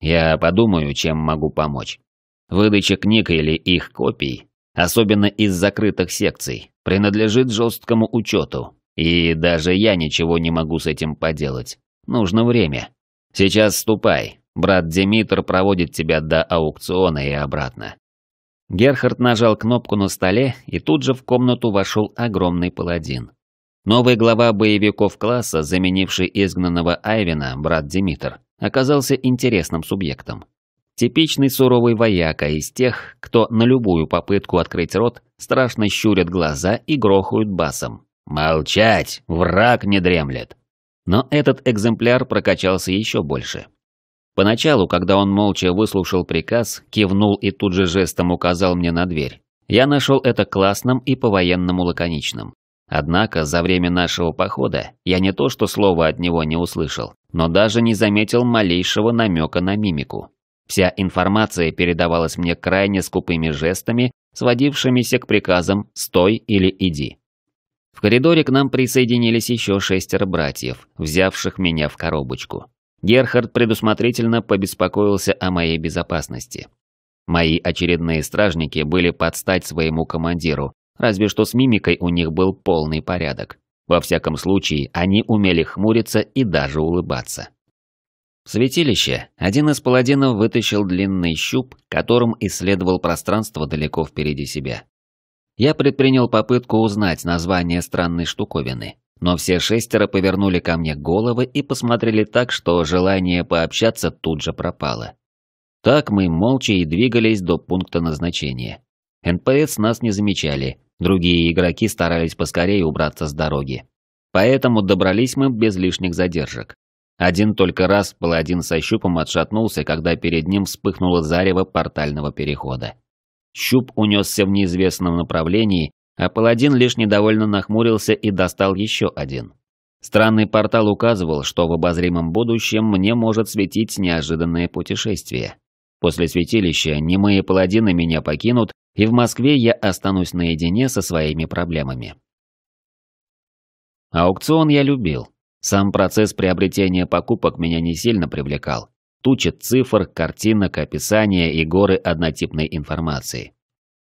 Я подумаю, чем могу помочь. Выдача книг или их копий, особенно из закрытых секций, принадлежит жесткому учету, и даже я ничего не могу с этим поделать. Нужно время. Сейчас ступай. Брат Димитр проводит тебя до аукциона и обратно. Герхард нажал кнопку на столе, и тут же в комнату вошел огромный паладин. Новый глава боевиков класса, заменивший изгнанного Айвина, брат Димитр, оказался интересным субъектом. Типичный суровый вояка из тех, кто на любую попытку открыть рот страшно щурят глаза и грохают басом. «Молчать! Враг не дремлет!» Но этот экземпляр прокачался еще больше. Поначалу, когда он молча выслушал приказ, кивнул и тут же жестом указал мне на дверь, я нашел это классным и по-военному лаконичным. Однако за время нашего похода я не то что слова от него не услышал, но даже не заметил малейшего намека на мимику. Вся информация передавалась мне крайне скупыми жестами, сводившимися к приказам «стой» или «иди». В коридоре к нам присоединились еще шестеро братьев, взявших меня в коробочку. Герхард предусмотрительно побеспокоился о моей безопасности. Мои очередные стражники были под стать своему командиру, разве что с мимикой у них был полный порядок. Во всяком случае, они умели хмуриться и даже улыбаться. В святилище один из паладинов вытащил длинный щуп, которым исследовал пространство далеко впереди себя. Я предпринял попытку узнать название странной штуковины, но все шестеро повернули ко мне головы и посмотрели так, что желание пообщаться тут же пропало. Так мы молча и двигались до пункта назначения. НПС нас не замечали, другие игроки старались поскорее убраться с дороги. Поэтому добрались мы без лишних задержек. Один только раз паладин со щупом отшатнулся, когда перед ним вспыхнуло зарево портального перехода. Щуп унесся в неизвестном направлении, а паладин лишь недовольно нахмурился и достал еще один. Странный портал указывал, что в обозримом будущем мне может светить неожиданное путешествие. После святилища немые паладины меня покинут, и в Москве я останусь наедине со своими проблемами. Аукцион я любил. Сам процесс приобретения покупок меня не сильно привлекал. Тучи цифр, картинок, описания и горы однотипной информации.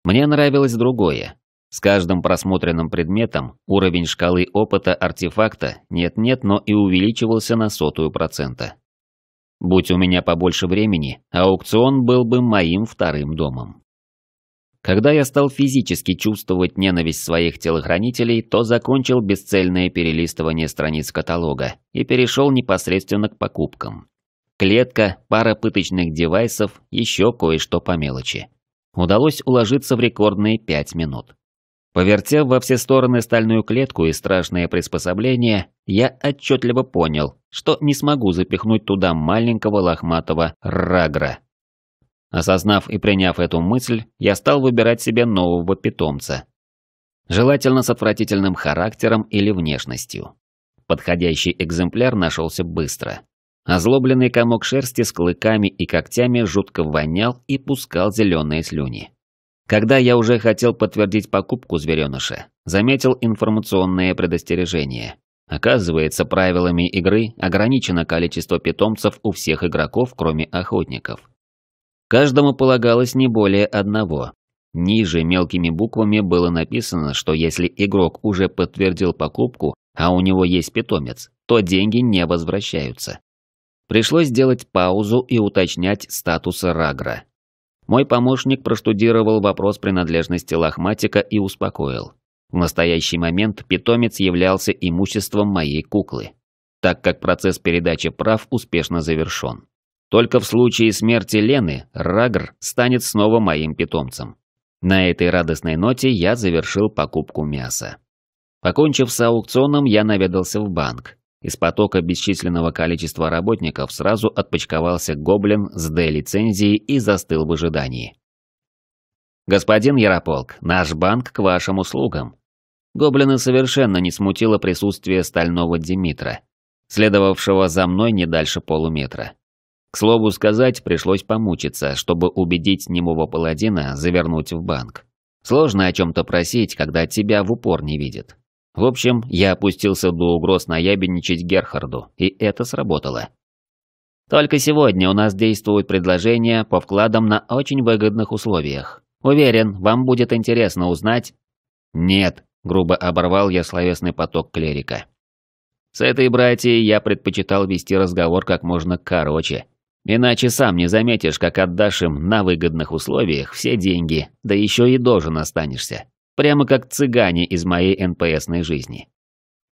Мне нравилось другое с каждым просмотренным предметом уровень шкалы опыта артефакта нет-нет, но и увеличивался на сотую процента. Будь у меня побольше времени, аукцион был бы моим вторым домом. Когда я стал физически чувствовать ненависть своих телохранителей, то закончил бесцельное перелистывание страниц каталога и перешел непосредственно к покупкам. Клетка, пара пыточных девайсов, еще кое-что по мелочи. Удалось уложиться в рекордные 5 минут. Повертев во все стороны стальную клетку и страшное приспособление, я отчетливо понял, что не смогу запихнуть туда маленького лохматого рагра. Осознав и приняв эту мысль, я стал выбирать себе нового питомца. Желательно с отвратительным характером или внешностью. Подходящий экземпляр нашелся быстро. Озлобленный комок шерсти с клыками и когтями жутко вонял и пускал зеленые слюни. Когда я уже хотел подтвердить покупку звереныша, заметил информационное предостережение. Оказывается, правилами игры ограничено количество питомцев у всех игроков, кроме охотников. Каждому полагалось не более одного. Ниже мелкими буквами было написано, что если игрок уже подтвердил покупку, а у него есть питомец, то деньги не возвращаются. Пришлось сделать паузу и уточнять статус Рагра. Мой помощник проштудировал вопрос принадлежности лохматика и успокоил. В настоящий момент питомец являлся имуществом моей куклы, так как процесс передачи прав успешно завершен. Только в случае смерти Лены Рагр станет снова моим питомцем. На этой радостной ноте я завершил покупку мяса. Покончив с аукционом, я наведался в банк. Из потока бесчисленного количества работников сразу отпочковался гоблин с D-лицензией и застыл в ожидании. «Господин Ярополк, наш банк к вашим услугам». Гоблина совершенно не смутило присутствие стального Димитра, следовавшего за мной не дальше полуметра. К слову сказать, пришлось помучиться, чтобы убедить немого паладина завернуть в банк. Сложно о чем-то просить, когда тебя в упор не видят. В общем, я опустился до угроз наябедничать Герхарду, и это сработало. Только сегодня у нас действуют предложения по вкладам на очень выгодных условиях. Уверен, вам будет интересно узнать...» «Нет», – грубо оборвал я словесный поток клерика. «С этой братьей я предпочитал вести разговор как можно короче. Иначе сам не заметишь, как отдашь им на выгодных условиях все деньги, да еще и должен останешься. Прямо как цыгане из моей НПСной жизни.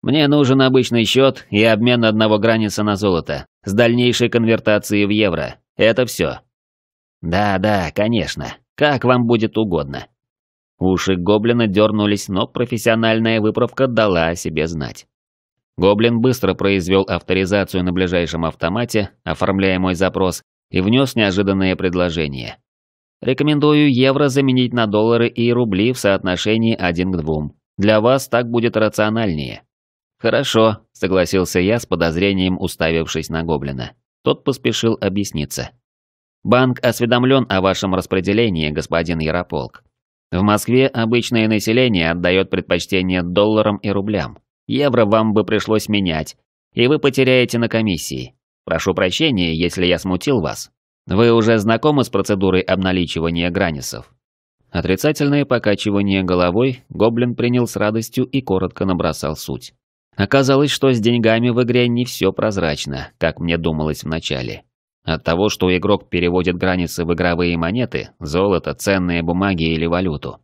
Мне нужен обычный счет и обмен одного граница на золото, с дальнейшей конвертацией в евро. Это все. Да-да, конечно. Как вам будет угодно. Уши гоблина дернулись, но профессиональная выправка дала о себе знать. Гоблин быстро произвел авторизацию на ближайшем автомате, оформляя мой запрос, и внес неожиданное предложение. Рекомендую евро заменить на доллары и рубли в соотношении один к двум. Для вас так будет рациональнее». «Хорошо», – согласился я с подозрением, уставившись на гоблина. Тот поспешил объясниться. «Банк осведомлен о вашем распределении, господин Ярополк. В Москве обычное население отдает предпочтение долларам и рублям. Евро вам бы пришлось менять, и вы потеряете на комиссии. Прошу прощения, если я смутил вас. Вы уже знакомы с процедурой обналичивания гранисов? Отрицательное покачивание головой гоблин принял с радостью и коротко набросал суть. Оказалось, что с деньгами в игре не все прозрачно, как мне думалось вначале. От того, что игрок переводит границы в игровые монеты, золото, ценные бумаги или валюту.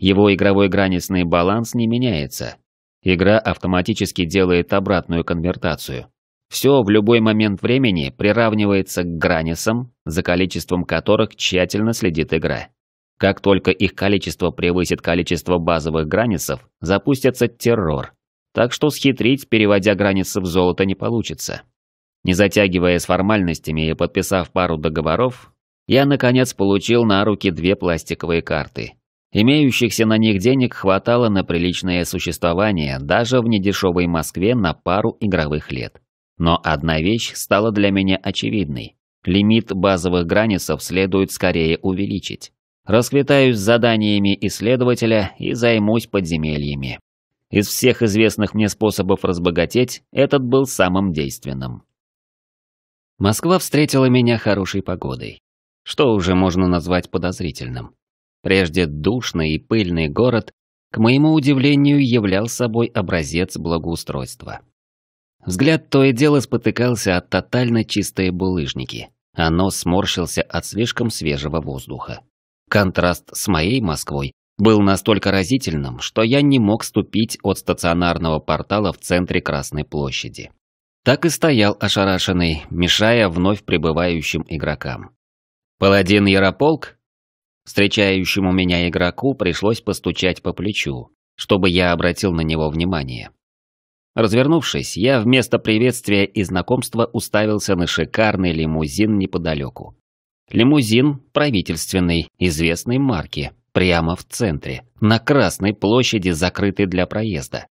Его игровой граничный баланс не меняется. Игра автоматически делает обратную конвертацию. Все в любой момент времени приравнивается к гранисам, за количеством которых тщательно следит игра. Как только их количество превысит количество базовых гранисов, запустится террор. Так что схитрить, переводя границы в золото, не получится. Не затягивая с формальностями и подписав пару договоров, я наконец получил на руки две пластиковые карты. Имеющихся на них денег хватало на приличное существование даже в недешевой Москве на пару игровых лет. Но одна вещь стала для меня очевидной. Лимит базовых границев следует скорее увеличить. Расквитаюсь заданиями исследователя и займусь подземельями. Из всех известных мне способов разбогатеть, этот был самым действенным. Москва встретила меня хорошей погодой. Что уже можно назвать подозрительным. Прежде душный и пыльный город, к моему удивлению, являл собой образец благоустройства. Взгляд то и дело спотыкался от тотально чистые булыжники, а нос сморщился от слишком свежего воздуха. Контраст с моей Москвой был настолько разительным, что я не мог ступить от стационарного портала в центре Красной площади. Так и стоял ошарашенный, мешая вновь прибывающим игрокам. «Паладин Ярополк?» Встречающему меня игроку пришлось постучать по плечу, чтобы я обратил на него внимание. Развернувшись, я вместо приветствия и знакомства уставился на шикарный лимузин неподалеку. Лимузин правительственный, известной марки, прямо в центре, на Красной площади, закрытой для проезда.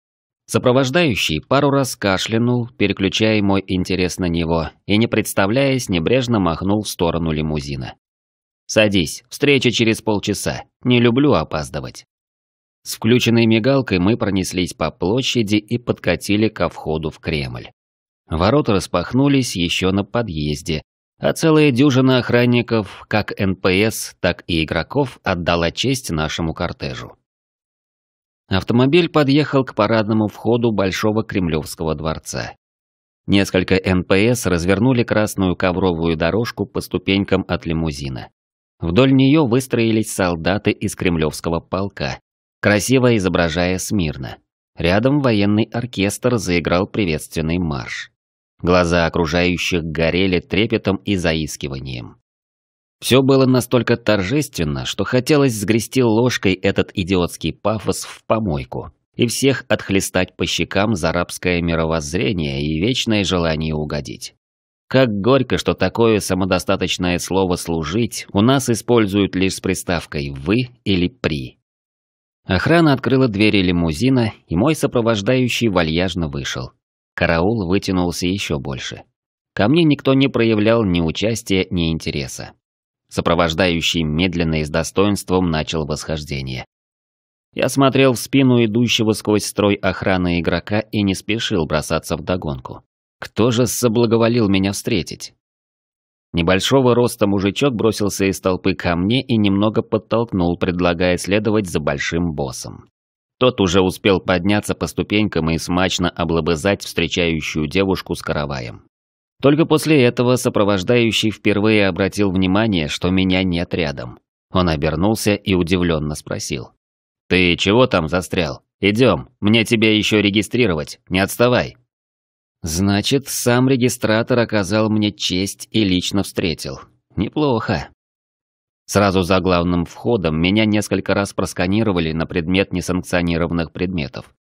Сопровождающий пару раз кашлянул, переключая мой интерес на него, и, не представляясь, небрежно махнул в сторону лимузина. «Садись, встреча через полчаса. Не люблю опаздывать». С включенной мигалкой мы пронеслись по площади и подкатили ко входу в Кремль. Ворота распахнулись еще на подъезде, а целая дюжина охранников, как НПС, так и игроков, отдала честь нашему кортежу. Автомобиль подъехал к парадному входу Большого Кремлевского дворца. Несколько НПС развернули красную ковровую дорожку по ступенькам от лимузина. Вдоль нее выстроились солдаты из кремлевского полка, красиво изображая смирно. Рядом военный оркестр заиграл приветственный марш. Глаза окружающих горели трепетом и заискиванием. Все было настолько торжественно, что хотелось сгрести ложкой этот идиотский пафос в помойку и всех отхлестать по щекам за рабское мировоззрение и вечное желание угодить. Как горько, что такое самодостаточное слово «служить» у нас используют лишь с приставкой «вы» или «при». Охрана открыла двери лимузина, и мой сопровождающий вальяжно вышел. Караул вытянулся еще больше. Ко мне никто не проявлял ни участия, ни интереса. Сопровождающий медленно и с достоинством начал восхождение. Я смотрел в спину идущего сквозь строй охраны игрока и не спешил бросаться в догонку. Кто же соблаговолил меня встретить? Небольшого роста мужичок бросился из толпы ко мне и немного подтолкнул, предлагая следовать за большим боссом. Тот уже успел подняться по ступенькам и смачно облобызать встречающую девушку с караваем. Только после этого сопровождающий впервые обратил внимание, что меня нет рядом. Он обернулся и удивленно спросил. «Ты чего там застрял? Идем, мне тебя еще регистрировать, не отставай!» Значит, сам регистратор оказал мне честь и лично встретил. Неплохо. Сразу за главным входом меня несколько раз просканировали на предмет несанкционированных предметов.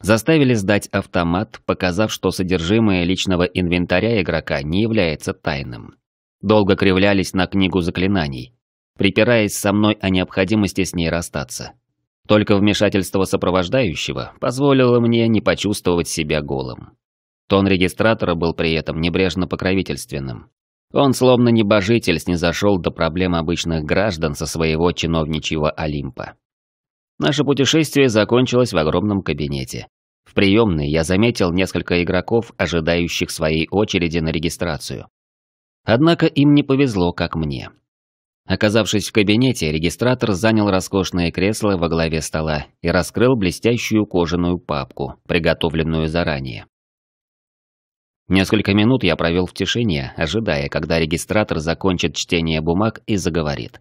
Заставили сдать автомат, показав, что содержимое личного инвентаря игрока не является тайным. Долго кривлялись на книгу заклинаний, припираясь со мной о необходимости с ней расстаться. Только вмешательство сопровождающего позволило мне не почувствовать себя голым. Тон регистратора был при этом небрежно покровительственным. Он словно небожитель снизошел до проблем обычных граждан со своего чиновничьего Олимпа. Наше путешествие закончилось в огромном кабинете. В приемной я заметил несколько игроков, ожидающих своей очереди на регистрацию. Однако им не повезло, как мне. Оказавшись в кабинете, регистратор занял роскошное кресло во главе стола и раскрыл блестящую кожаную папку, приготовленную заранее. Несколько минут я провел в тишине, ожидая, когда регистратор закончит чтение бумаг и заговорит.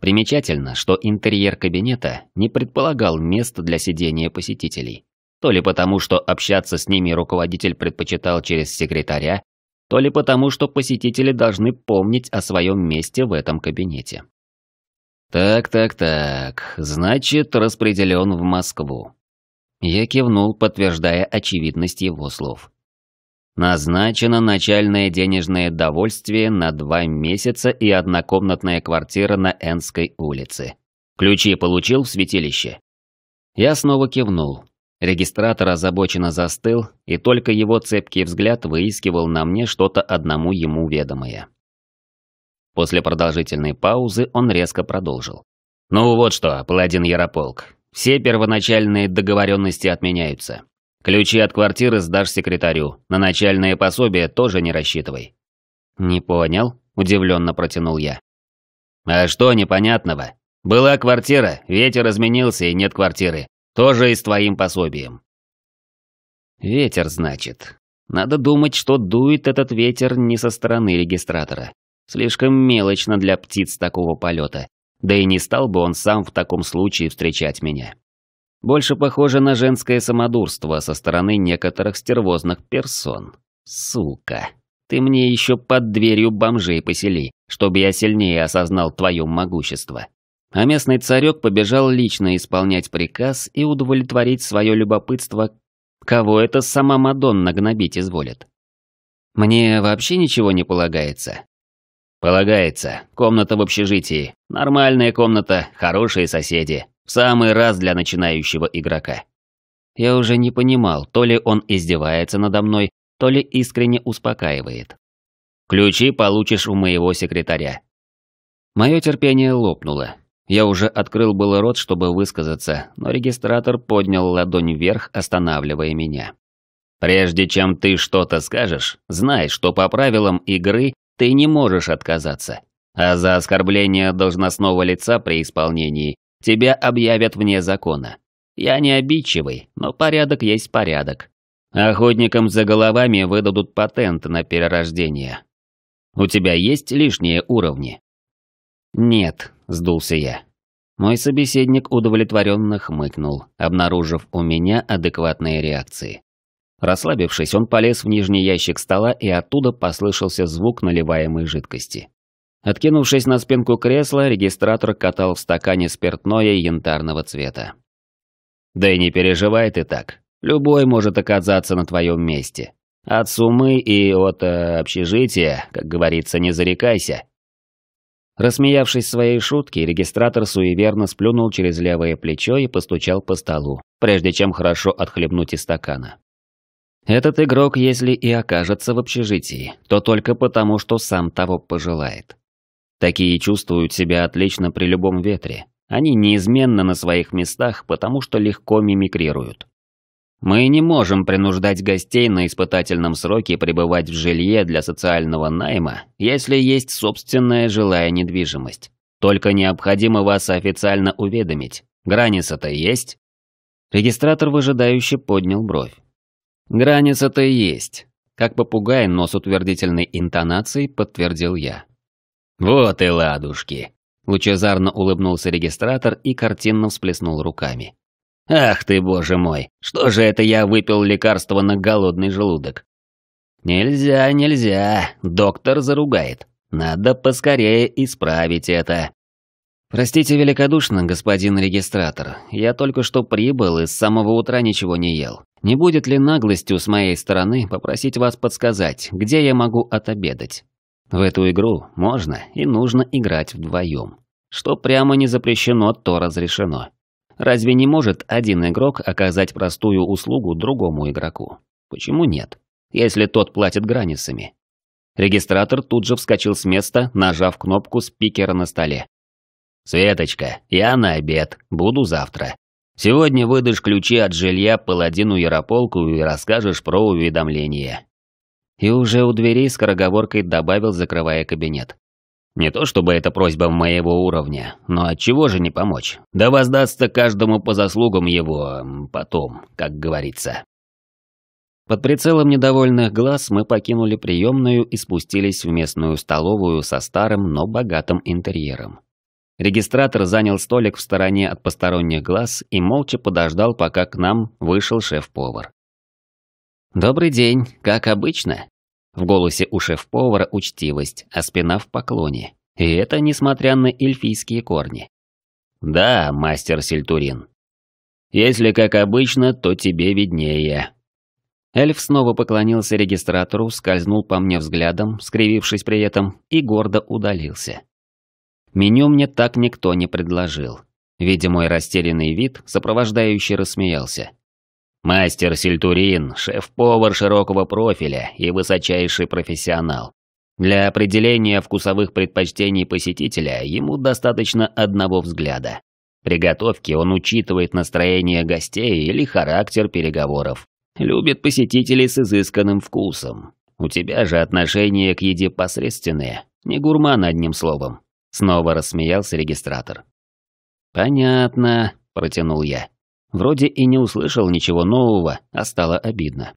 Примечательно, что интерьер кабинета не предполагал места для сидения посетителей. То ли потому, что общаться с ними руководитель предпочитал через секретаря, то ли потому, что посетители должны помнить о своем месте в этом кабинете. «Так, так, так, значит, распределен в Москву». Я кивнул, подтверждая очевидность его слов. Назначено начальное денежное довольствие на два месяца и однокомнатная квартира на Энской улице. Ключи получил в святилище?» Я снова кивнул. Регистратор озабоченно застыл, и только его цепкий взгляд выискивал на мне что-то одному ему ведомое. После продолжительной паузы он резко продолжил. «Ну вот что, паладин Ярополк, все первоначальные договоренности отменяются. Ключи от квартиры сдашь секретарю. На начальное пособие тоже не рассчитывай». «Не понял?» – удивленно протянул я. «А что непонятного? Была квартира, ветер изменился и нет квартиры. Тоже и с твоим пособием». «Ветер, значит. Надо думать, что дует этот ветер не со стороны регистратора. Слишком мелочно для птиц такого полета. Да и не стал бы он сам в таком случае встречать меня. Больше похоже на женское самодурство со стороны некоторых стервозных персон. Сука, ты мне еще под дверью бомжей посели, чтобы я сильнее осознал твое могущество. А местный царек побежал лично исполнять приказ и удовлетворить свое любопытство, кого это сама Мадонна гнобить изволит. Мне вообще ничего не полагается? Полагается. Комната в общежитии. Нормальная комната, хорошие соседи самый раз для начинающего игрока. Я уже не понимал, то ли он издевается надо мной, то ли искренне успокаивает. «Ключи получишь у моего секретаря». Мое терпение лопнуло. Я уже открыл было рот, чтобы высказаться, но регистратор поднял ладонь вверх, останавливая меня. «Прежде чем ты что-то скажешь, знай, что по правилам игры ты не можешь отказаться, а за оскорбление должностного лица при исполнении Тебя объявят вне закона. Я не обидчивый, но порядок есть порядок. Охотникам за головами выдадут патент на перерождение. У тебя есть лишние уровни?» «Нет», – сдулся я. Мой собеседник удовлетворенно хмыкнул, обнаружив у меня адекватные реакции. Расслабившись, он полез в нижний ящик стола, и оттуда послышался звук наливаемой жидкости. Откинувшись на спинку кресла, регистратор катал в стакане спиртное янтарного цвета. «Да и не переживай ты так. Любой может оказаться на твоем месте. От сумы и от э, общежития, как говорится, не зарекайся». Рассмеявшись своей шутке, регистратор суеверно сплюнул через левое плечо и постучал по столу, прежде чем хорошо отхлебнуть из стакана. «Этот игрок, если и окажется в общежитии, то только потому, что сам того пожелает. Такие чувствуют себя отлично при любом ветре. Они неизменно на своих местах, потому что легко мимикрируют. Мы не можем принуждать гостей на испытательном сроке пребывать в жилье для социального найма, если есть собственная жилая недвижимость. Только необходимо вас официально уведомить. Граница-то есть? Регистратор выжидающе поднял бровь. Граница-то есть. Как попугай, но с утвердительной интонацией подтвердил я. «Вот и ладушки!» Лучезарно улыбнулся регистратор и картинно всплеснул руками. «Ах ты, боже мой! Что же это я выпил лекарство на голодный желудок?» «Нельзя, нельзя! Доктор заругает. Надо поскорее исправить это!» «Простите великодушно, господин регистратор. Я только что прибыл и с самого утра ничего не ел. Не будет ли наглостью с моей стороны попросить вас подсказать, где я могу отобедать?» В эту игру можно и нужно играть вдвоем. Что прямо не запрещено, то разрешено. Разве не может один игрок оказать простую услугу другому игроку? Почему нет? Если тот платит границами. Регистратор тут же вскочил с места, нажав кнопку спикера на столе. «Светочка, я на обед. Буду завтра. Сегодня выдашь ключи от жилья паладину Ярополку и расскажешь про уведомление и уже у дверей скороговоркой добавил, закрывая кабинет. «Не то чтобы это просьба моего уровня, но отчего же не помочь? Да воздастся каждому по заслугам его... потом, как говорится». Под прицелом недовольных глаз мы покинули приемную и спустились в местную столовую со старым, но богатым интерьером. Регистратор занял столик в стороне от посторонних глаз и молча подождал, пока к нам вышел шеф-повар. «Добрый день, как обычно?» В голосе у шеф-повара учтивость, а спина в поклоне. И это несмотря на эльфийские корни. «Да, мастер Сельтурин. Если как обычно, то тебе виднее». Эльф снова поклонился регистратору, скользнул по мне взглядом, скривившись при этом, и гордо удалился. Меню мне так никто не предложил. Видя мой растерянный вид, сопровождающий рассмеялся. Мастер Сельтурин, шеф-повар широкого профиля и высочайший профессионал. Для определения вкусовых предпочтений посетителя ему достаточно одного взгляда. Приготовки он учитывает настроение гостей или характер переговоров. Любит посетителей с изысканным вкусом. У тебя же отношение к еде посредственное, не гурман одним словом. Снова рассмеялся регистратор. «Понятно», – протянул я. Вроде и не услышал ничего нового, а стало обидно.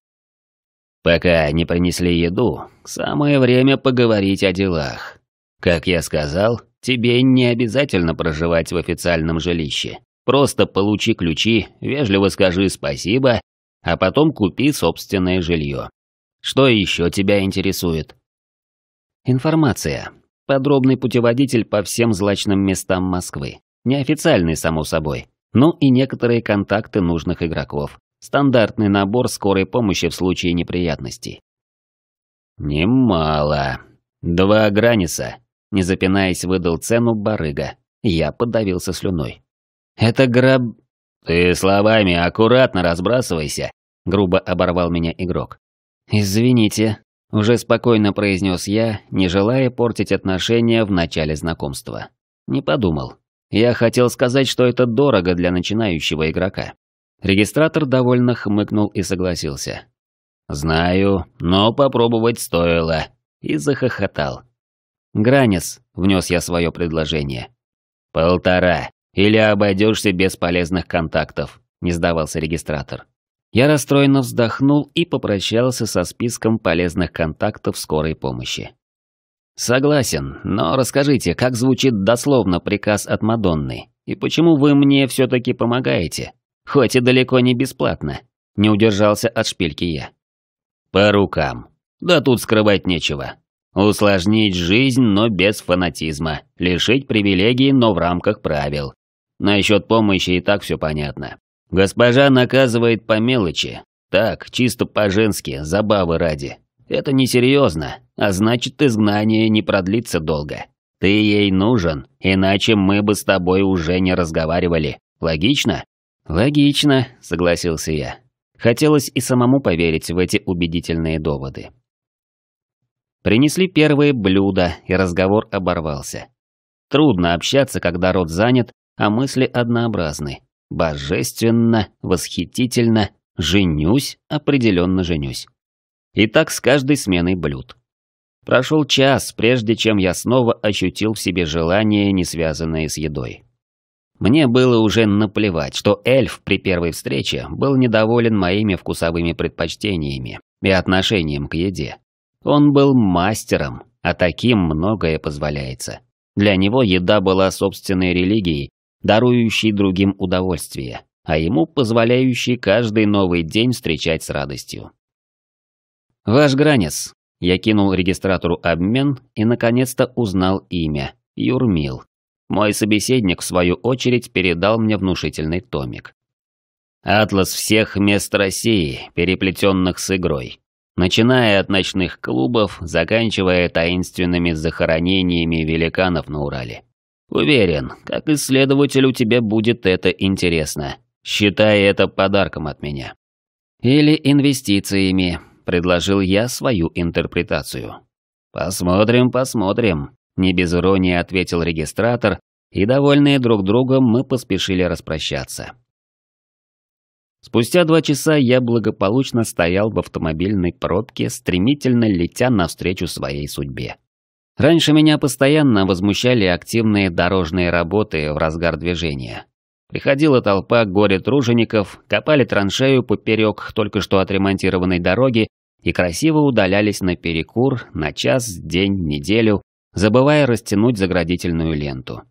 Пока не принесли еду, самое время поговорить о делах. Как я сказал, тебе не обязательно проживать в официальном жилище. Просто получи ключи, вежливо скажи спасибо, а потом купи собственное жилье. Что еще тебя интересует? Информация. Подробный путеводитель по всем злачным местам Москвы. Неофициальный, само собой. Ну и некоторые контакты нужных игроков. Стандартный набор скорой помощи в случае неприятностей. «Немало. Два граниса», – не запинаясь выдал цену барыга. Я подавился слюной. «Это граб...» «Ты словами аккуратно разбрасывайся», – грубо оборвал меня игрок. «Извините», – уже спокойно произнес я, не желая портить отношения в начале знакомства. Не подумал. Я хотел сказать, что это дорого для начинающего игрока. Регистратор довольно хмыкнул и согласился. «Знаю, но попробовать стоило». И захохотал. «Гранис», — внес я свое предложение. «Полтора. Или обойдешься без полезных контактов», — не сдавался регистратор. Я расстроенно вздохнул и попрощался со списком полезных контактов скорой помощи. «Согласен, но расскажите, как звучит дословно приказ от Мадонны, и почему вы мне все-таки помогаете? Хоть и далеко не бесплатно», — не удержался от шпильки я. «По рукам. Да тут скрывать нечего. Усложнить жизнь, но без фанатизма. Лишить привилегий, но в рамках правил. Насчет помощи и так все понятно. Госпожа наказывает по мелочи. Так, чисто по-женски, забавы ради. Это несерьезно, а значит, изгнание не продлится долго. Ты ей нужен, иначе мы бы с тобой уже не разговаривали. Логично? Логично, согласился я. Хотелось и самому поверить в эти убедительные доводы. Принесли первые блюда, и разговор оборвался. Трудно общаться, когда рот занят, а мысли однообразны. Божественно, восхитительно, женюсь, определенно женюсь. И так с каждой сменой блюд. Прошел час, прежде чем я снова ощутил в себе желание, не связанное с едой. Мне было уже наплевать, что эльф при первой встрече был недоволен моими вкусовыми предпочтениями и отношением к еде. Он был мастером, а таким многое позволяется. Для него еда была собственной религией, дарующей другим удовольствие, а ему позволяющей каждый новый день встречать с радостью. «Ваш гранец!» Я кинул регистратору обмен и, наконец-то, узнал имя. Юрмил. Мой собеседник, в свою очередь, передал мне внушительный томик. «Атлас всех мест России, переплетенных с игрой», начиная от ночных клубов, заканчивая таинственными захоронениями великанов на Урале. Уверен, как исследователю тебе будет это интересно. Считай это подарком от меня. Или инвестициями предложил я свою интерпретацию. «Посмотрим, посмотрим», – не без иронии ответил регистратор, и, довольные друг другом, мы поспешили распрощаться. Спустя два часа я благополучно стоял в автомобильной пробке, стремительно летя навстречу своей судьбе. Раньше меня постоянно возмущали активные дорожные работы в разгар движения. Приходила толпа горе-тружеников, копали траншею поперек только что отремонтированной дороги и красиво удалялись на перекур на час, день, неделю, забывая растянуть заградительную ленту.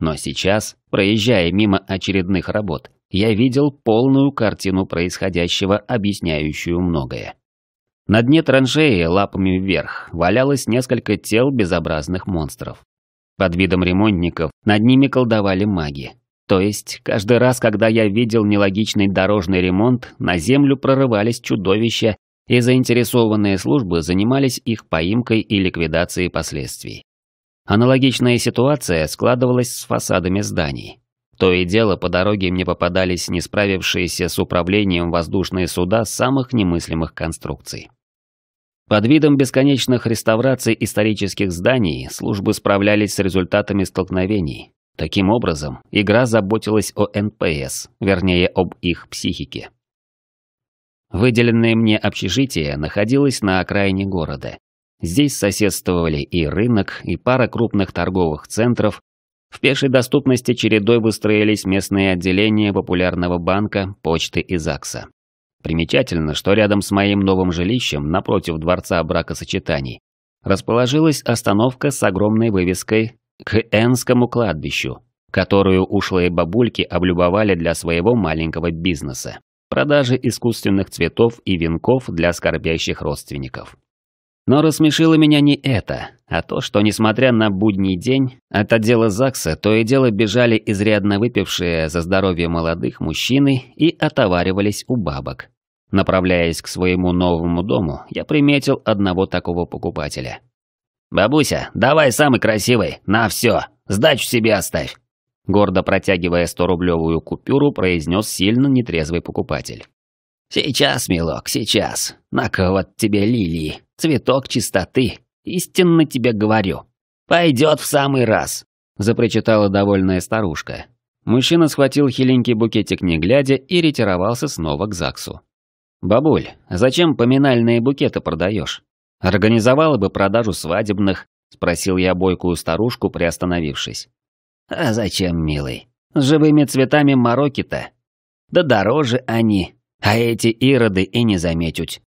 Но сейчас, проезжая мимо очередных работ, я видел полную картину происходящего, объясняющую многое. На дне траншеи лапами вверх валялось несколько тел безобразных монстров. Под видом ремонтников над ними колдовали маги, то есть, каждый раз, когда я видел нелогичный дорожный ремонт, на землю прорывались чудовища, и заинтересованные службы занимались их поимкой и ликвидацией последствий. Аналогичная ситуация складывалась с фасадами зданий. То и дело по дороге мне попадались не справившиеся с управлением воздушные суда самых немыслимых конструкций. Под видом бесконечных реставраций исторических зданий службы справлялись с результатами столкновений, Таким образом, игра заботилась о НПС, вернее, об их психике. Выделенное мне общежитие находилось на окраине города. Здесь соседствовали и рынок, и пара крупных торговых центров. В пешей доступности чередой выстроились местные отделения популярного банка, почты и ЗАГСа. Примечательно, что рядом с моим новым жилищем, напротив дворца бракосочетаний, расположилась остановка с огромной вывеской к Энскому кладбищу, которую ушлые бабульки облюбовали для своего маленького бизнеса – продажи искусственных цветов и венков для скорбящих родственников. Но рассмешило меня не это, а то, что, несмотря на будний день, от отдела ЗАГСа то и дело бежали изрядно выпившие за здоровье молодых мужчины и отоваривались у бабок. Направляясь к своему новому дому, я приметил одного такого покупателя – «Бабуся, давай самый красивый, на все, сдачу себе оставь!» Гордо протягивая 100-рублевую купюру, произнес сильно нетрезвый покупатель. «Сейчас, милок, сейчас. на вот тебе лилии, цветок чистоты. Истинно тебе говорю. Пойдет в самый раз!» Запрочитала довольная старушка. Мужчина схватил хиленький букетик не глядя и ретировался снова к ЗАГСу. «Бабуль, зачем поминальные букеты продаешь? Организовала бы продажу свадебных?» – спросил я бойкую старушку, приостановившись. «А зачем, милый? С живыми цветами мороки-то. Да дороже они, а эти ироды и не заметють.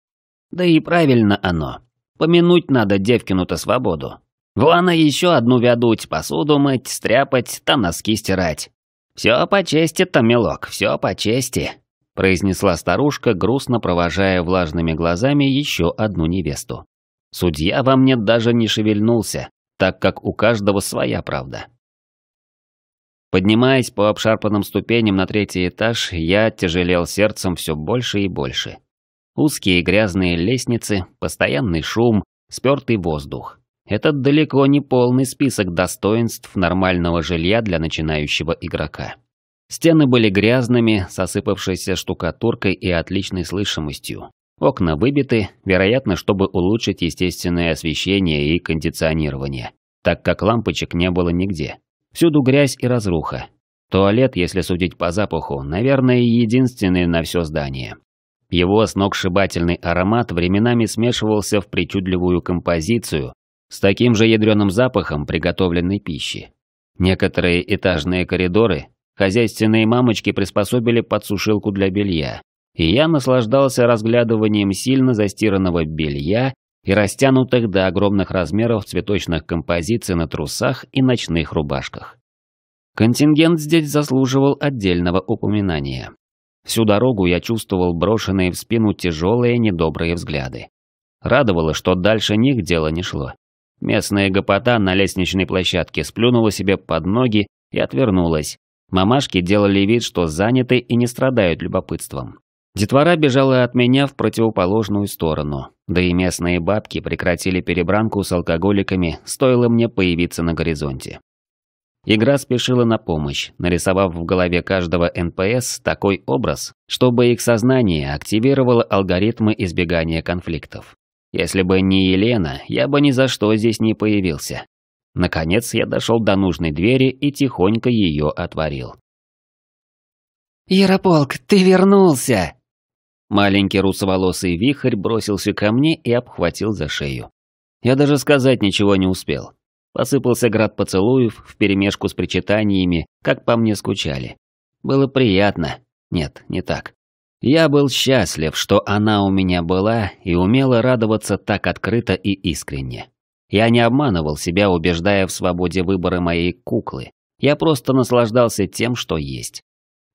Да и правильно оно. Помянуть надо девкину-то свободу. Вон еще одну вядуть, посуду мыть, стряпать, там носки стирать. Все по чести-то, милок, все по чести», – произнесла старушка, грустно провожая влажными глазами еще одну невесту. Судья во мне даже не шевельнулся, так как у каждого своя правда. Поднимаясь по обшарпанным ступеням на третий этаж, я тяжелел сердцем все больше и больше. Узкие грязные лестницы, постоянный шум, спертый воздух. Это далеко не полный список достоинств нормального жилья для начинающего игрока. Стены были грязными, сосыпавшейся штукатуркой и отличной слышимостью. Окна выбиты, вероятно, чтобы улучшить естественное освещение и кондиционирование, так как лампочек не было нигде. Всюду грязь и разруха. Туалет, если судить по запаху, наверное, единственный на все здание. Его сногсшибательный аромат временами смешивался в причудливую композицию с таким же ядреным запахом приготовленной пищи. Некоторые этажные коридоры хозяйственные мамочки приспособили под сушилку для белья, и я наслаждался разглядыванием сильно застиранного белья и растянутых до огромных размеров цветочных композиций на трусах и ночных рубашках. Контингент здесь заслуживал отдельного упоминания. Всю дорогу я чувствовал брошенные в спину тяжелые недобрые взгляды. Радовало, что дальше них дело не шло. Местная гопота на лестничной площадке сплюнула себе под ноги и отвернулась. Мамашки делали вид, что заняты и не страдают любопытством. Детвора бежала от меня в противоположную сторону, да и местные бабки прекратили перебранку с алкоголиками, стоило мне появиться на горизонте. Игра спешила на помощь, нарисовав в голове каждого НПС такой образ, чтобы их сознание активировало алгоритмы избегания конфликтов. Если бы не Елена, я бы ни за что здесь не появился. Наконец я дошел до нужной двери и тихонько ее отворил. «Ярополк, ты вернулся!» Маленький русоволосый вихрь бросился ко мне и обхватил за шею. Я даже сказать ничего не успел. Посыпался град поцелуев вперемешку с причитаниями, как по мне скучали. Было приятно. Нет, не так. Я был счастлив, что она у меня была и умела радоваться так открыто и искренне. Я не обманывал себя, убеждая в свободе выбора моей куклы. Я просто наслаждался тем, что есть.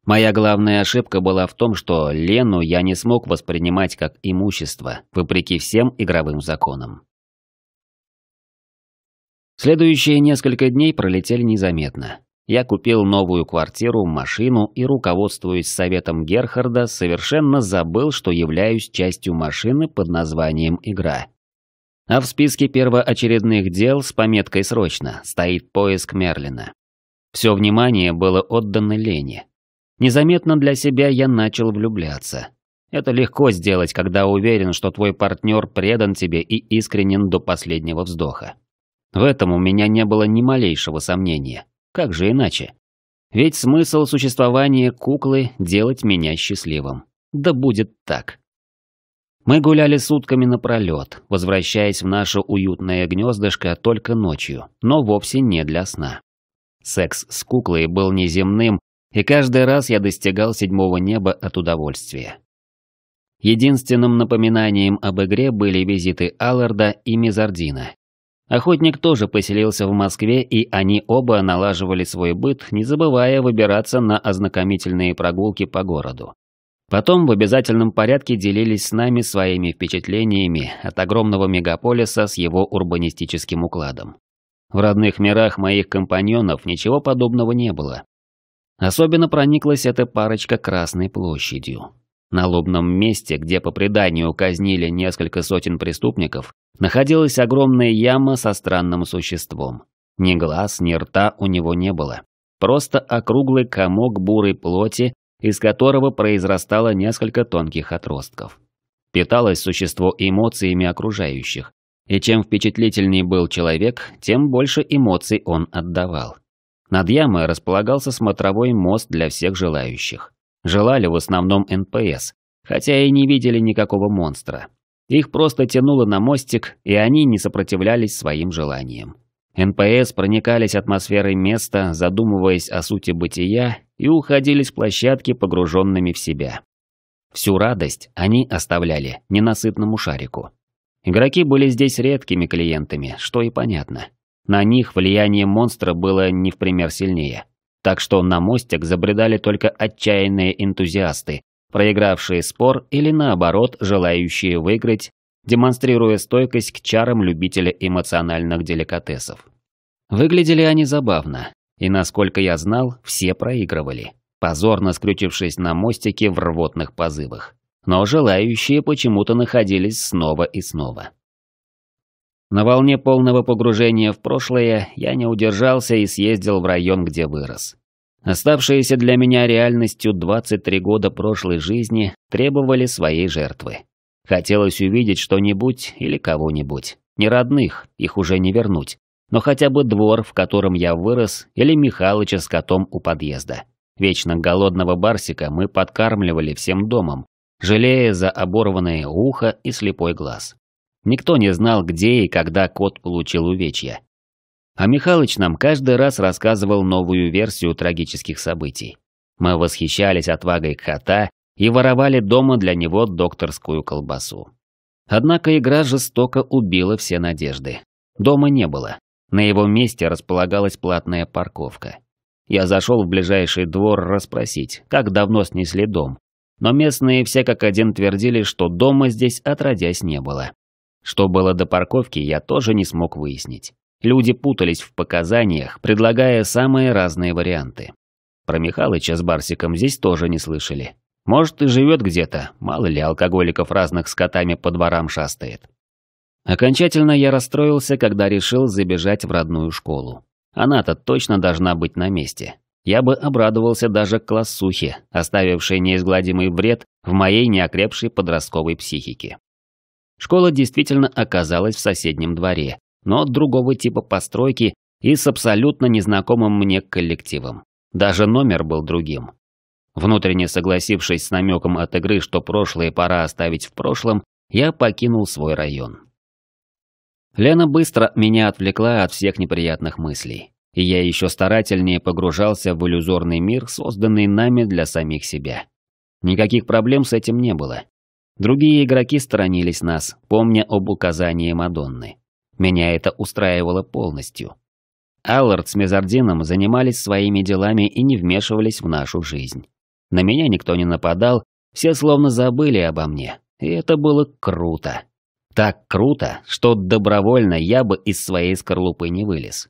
Моя главная ошибка была в том, что Лену я не смог воспринимать как имущество, вопреки всем игровым законам. Следующие несколько дней пролетели незаметно. Я купил новую квартиру, машину и, руководствуясь советом Герхарда, совершенно забыл, что являюсь частью машины под названием «Игра». А в списке первоочередных дел с пометкой «Срочно» стоит поиск Мерлина. Все внимание было отдано Лене, Незаметно для себя я начал влюбляться. Это легко сделать, когда уверен, что твой партнер предан тебе и искренен до последнего вздоха. В этом у меня не было ни малейшего сомнения. Как же иначе? Ведь смысл существования куклы – делать меня счастливым. Да будет так. Мы гуляли сутками напролет, возвращаясь в наше уютное гнездышко только ночью, но вовсе не для сна. Секс с куклой был неземным. И каждый раз я достигал седьмого неба от удовольствия. Единственным напоминанием об игре были визиты Алларда и Мизардина. Охотник тоже поселился в Москве, и они оба налаживали свой быт, не забывая выбираться на ознакомительные прогулки по городу. Потом в обязательном порядке делились с нами своими впечатлениями от огромного мегаполиса с его урбанистическим укладом. В родных мирах моих компаньонов ничего подобного не было. Особенно прониклась эта парочка Красной площадью. На лобном месте, где по преданию казнили несколько сотен преступников, находилась огромная яма со странным существом. Ни глаз, ни рта у него не было. Просто округлый комок бурой плоти, из которого произрастало несколько тонких отростков. Питалось существо эмоциями окружающих. И чем впечатлительнее был человек, тем больше эмоций он отдавал. Над ямой располагался смотровой мост для всех желающих. Желали в основном НПС, хотя и не видели никакого монстра. Их просто тянуло на мостик, и они не сопротивлялись своим желаниям. НПС проникались атмосферой места, задумываясь о сути бытия, и уходили с площадки погруженными в себя. Всю радость они оставляли ненасытному шарику. Игроки были здесь редкими клиентами, что и понятно. На них влияние монстра было не в пример сильнее. Так что на мостик забредали только отчаянные энтузиасты, проигравшие спор или наоборот желающие выиграть, демонстрируя стойкость к чарам любителя эмоциональных деликатесов. Выглядели они забавно, и насколько я знал, все проигрывали, позорно скрючившись на мостике в рвотных позывах. Но желающие почему-то находились снова и снова. На волне полного погружения в прошлое я не удержался и съездил в район, где вырос. Оставшиеся для меня реальностью 23 года прошлой жизни требовали своей жертвы. Хотелось увидеть что-нибудь или кого-нибудь. Не родных, их уже не вернуть. Но хотя бы двор, в котором я вырос, или Михалыча с котом у подъезда. Вечно голодного барсика мы подкармливали всем домом, жалея за оборванное ухо и слепой глаз. Никто не знал, где и когда кот получил увечья. А Михалыч нам каждый раз рассказывал новую версию трагических событий. Мы восхищались отвагой кота и воровали дома для него докторскую колбасу. Однако игра жестоко убила все надежды. Дома не было. На его месте располагалась платная парковка. Я зашел в ближайший двор расспросить, как давно снесли дом. Но местные все как один твердили, что дома здесь отродясь не было. Что было до парковки, я тоже не смог выяснить. Люди путались в показаниях, предлагая самые разные варианты. Про Михалыча с Барсиком здесь тоже не слышали. Может, и живет где-то, мало ли алкоголиков разных с котами по дворам шастает. Окончательно я расстроился, когда решил забежать в родную школу. Она-то точно должна быть на месте. Я бы обрадовался даже классухе, оставившей неизгладимый вред в моей неокрепшей подростковой психике. Школа действительно оказалась в соседнем дворе, но другого типа постройки и с абсолютно незнакомым мне коллективом. Даже номер был другим. Внутренне согласившись с намеком от игры, что прошлое пора оставить в прошлом, я покинул свой район. Лена быстро меня отвлекла от всех неприятных мыслей, и я еще старательнее погружался в иллюзорный мир, созданный нами для самих себя. Никаких проблем с этим не было. Другие игроки сторонились нас, помня об указании Мадонны. Меня это устраивало полностью. Аллард с Мезардином занимались своими делами и не вмешивались в нашу жизнь. На меня никто не нападал, все словно забыли обо мне. И это было круто. Так круто, что добровольно я бы из своей скорлупы не вылез.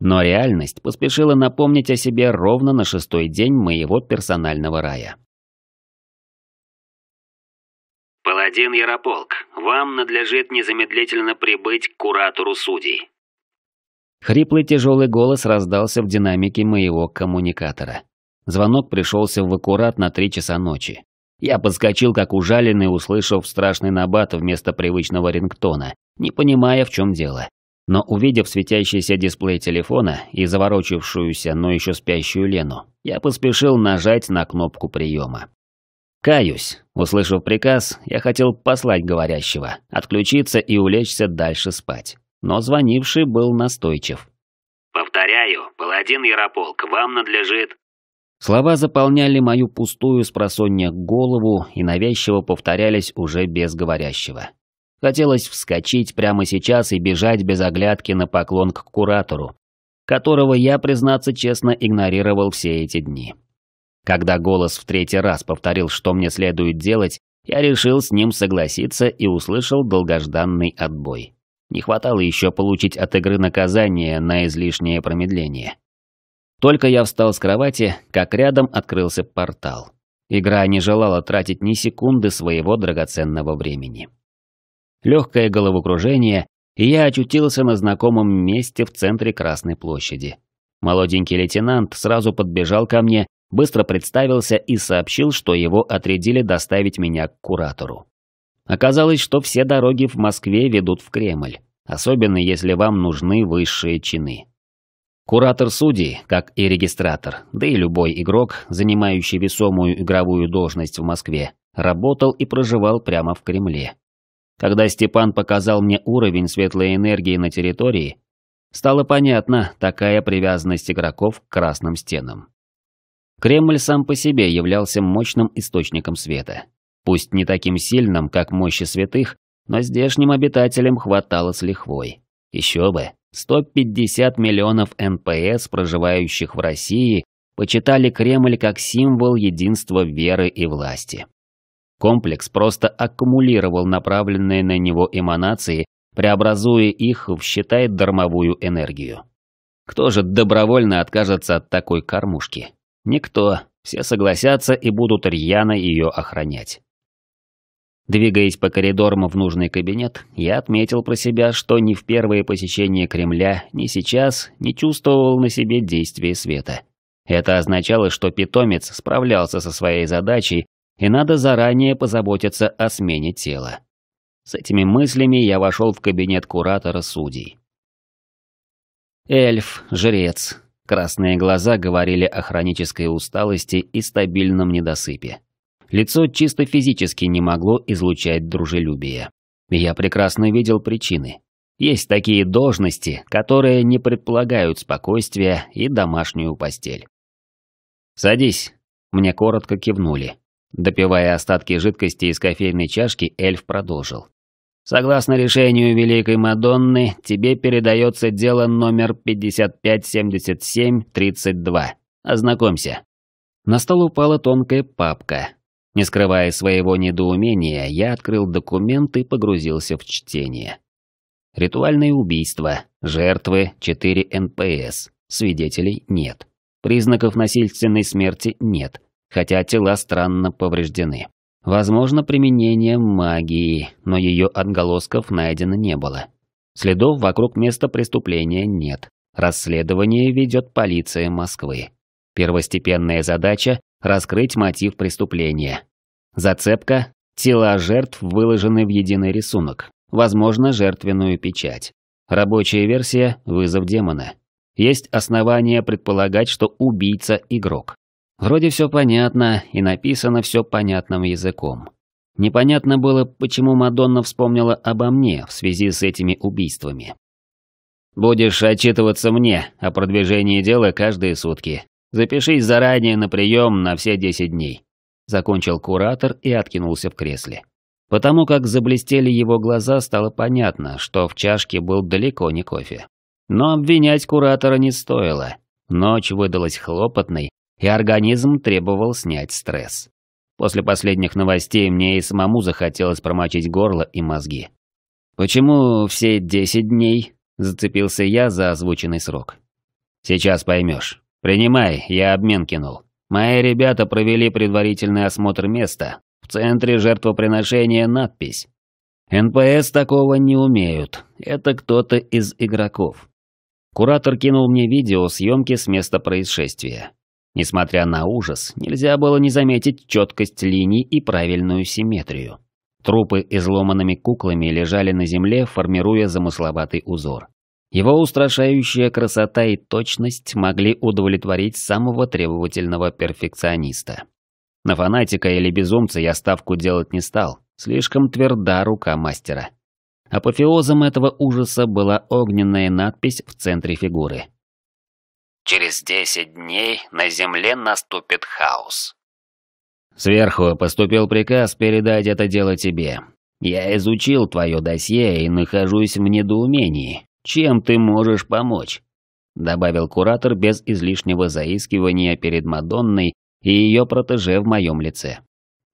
Но реальность поспешила напомнить о себе ровно на шестой день моего персонального рая. «Паладин Ярополк, вам надлежит незамедлительно прибыть к куратору судей». Хриплый тяжелый голос раздался в динамике моего коммуникатора. Звонок пришелся в аккурат на три часа ночи. Я подскочил как ужаленный, услышав страшный набат вместо привычного рингтона, не понимая, в чем дело. Но увидев светящийся дисплей телефона и заворочившуюся, но еще спящую Лену, я поспешил нажать на кнопку приема. Каюсь, услышав приказ, я хотел послать говорящего, отключиться и улечься дальше спать. Но звонивший был настойчив. «Повторяю, паладин Ярополк, вам надлежит...» Слова заполняли мою пустую спросонья голову и навязчиво повторялись уже без говорящего. Хотелось вскочить прямо сейчас и бежать без оглядки на поклон к куратору, которого я, признаться честно, игнорировал все эти дни. Когда голос в третий раз повторил, что мне следует делать, я решил с ним согласиться и услышал долгожданный отбой. Не хватало еще получить от игры наказание на излишнее промедление. Только я встал с кровати, как рядом открылся портал. Игра не желала тратить ни секунды своего драгоценного времени. Легкое головокружение, и я очутился на знакомом месте в центре Красной площади. Молоденький лейтенант сразу подбежал ко мне быстро представился и сообщил, что его отрядили доставить меня к куратору. Оказалось, что все дороги в Москве ведут в Кремль, особенно если вам нужны высшие чины. Куратор судей, как и регистратор, да и любой игрок, занимающий весомую игровую должность в Москве, работал и проживал прямо в Кремле. Когда Степан показал мне уровень светлой энергии на территории, стало понятно такая привязанность игроков к красным стенам. Кремль сам по себе являлся мощным источником света. Пусть не таким сильным, как мощи святых, но здешним обитателям хватало с лихвой. Еще бы, 150 миллионов НПС, проживающих в России, почитали Кремль как символ единства веры и власти. Комплекс просто аккумулировал направленные на него эманации, преобразуя их в, считай, дармовую энергию. Кто же добровольно откажется от такой кормушки? Никто, все согласятся и будут рьяно ее охранять. Двигаясь по коридорам в нужный кабинет, я отметил про себя, что ни в первые посещения Кремля, ни сейчас не чувствовал на себе действия света. Это означало, что питомец справлялся со своей задачей, и надо заранее позаботиться о смене тела. С этими мыслями я вошел в кабинет куратора судей. Эльф, жрец, Красные глаза говорили о хронической усталости и стабильном недосыпе. Лицо чисто физически не могло излучать дружелюбие. Я прекрасно видел причины. Есть такие должности, которые не предполагают спокойствия и домашнюю постель. «Садись», – мне коротко кивнули. Допивая остатки жидкости из кофейной чашки, эльф продолжил. Согласно решению Великой Мадонны, тебе передается дело номер 557732. Ознакомься». На стол упала тонкая папка. Не скрывая своего недоумения, я открыл документ и погрузился в чтение. Ритуальное убийство, жертвы 4 НПС, свидетелей нет. Признаков насильственной смерти нет, хотя тела странно повреждены. Возможно, применение магии, но ее отголосков найдено не было. Следов вокруг места преступления нет. Расследование ведет полиция Москвы. Первостепенная задача – раскрыть мотив преступления. Зацепка – тела жертв выложены в единый рисунок, возможно, жертвенную печать. Рабочая версия – вызов демона. Есть основания предполагать, что убийца – игрок. Вроде все понятно, и написано все понятным языком. Непонятно было, почему Мадонна вспомнила обо мне в связи с этими убийствами. «Будешь отчитываться мне о продвижении дела каждые сутки. Запишись заранее на прием на все 10 дней», – закончил куратор и откинулся в кресле. Потому как заблестели его глаза, стало понятно, что в чашке был далеко не кофе. Но обвинять куратора не стоило. Ночь выдалась хлопотной, и организм требовал снять стресс. После последних новостей мне и самому захотелось промочить горло и мозги. «Почему все десять дней?» – зацепился я за озвученный срок. «Сейчас поймешь. Принимай, я обмен кинул. Мои ребята провели предварительный осмотр места. В центре жертвоприношения надпись. НПС такого не умеют. Это кто-то из игроков». Куратор кинул мне видео съемки с места происшествия. Несмотря на ужас, нельзя было не заметить четкость линий и правильную симметрию. Трупы изломанными куклами лежали на земле, формируя замысловатый узор. Его устрашающая красота и точность могли удовлетворить самого требовательного перфекциониста. На фанатика или безумца я ставку делать не стал, слишком тверда рука мастера. Апофеозом этого ужаса была огненная надпись в центре фигуры – Через десять дней на земле наступит хаос. Сверху поступил приказ передать это дело тебе. Я изучил твое досье и нахожусь в недоумении. Чем ты можешь помочь? Добавил куратор без излишнего заискивания перед Мадонной и ее протеже в моем лице.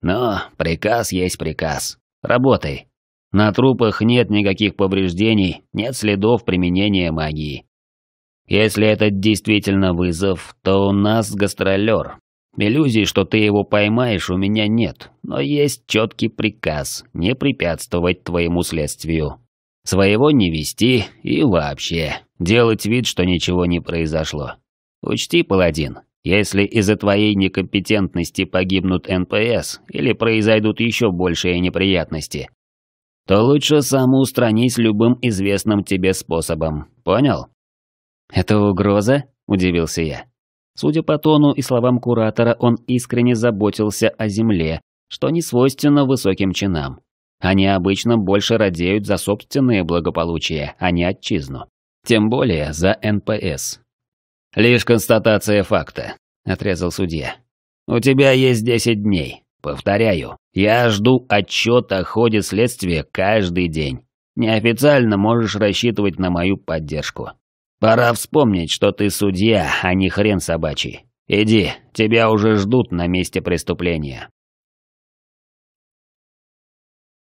Но приказ есть приказ. Работай. На трупах нет никаких повреждений, нет следов применения магии. Если это действительно вызов, то у нас гастролер. Иллюзий, что ты его поймаешь, у меня нет, но есть четкий приказ не препятствовать твоему следствию. Своего не вести и вообще делать вид, что ничего не произошло. Учти, паладин, если из-за твоей некомпетентности погибнут НПС или произойдут еще большие неприятности, то лучше самоустранись любым известным тебе способом, понял? «Это угроза?» – удивился я. Судя по тону и словам куратора, он искренне заботился о земле, что не свойственно высоким чинам. Они обычно больше радеют за собственное благополучие, а не отчизну. Тем более за НПС. «Лишь констатация факта», – отрезал судья. «У тебя есть 10 дней. Повторяю, я жду отчет о ходе следствия каждый день. Неофициально можешь рассчитывать на мою поддержку. Пора вспомнить, что ты судья, а не хрен собачий. Иди, тебя уже ждут на месте преступления.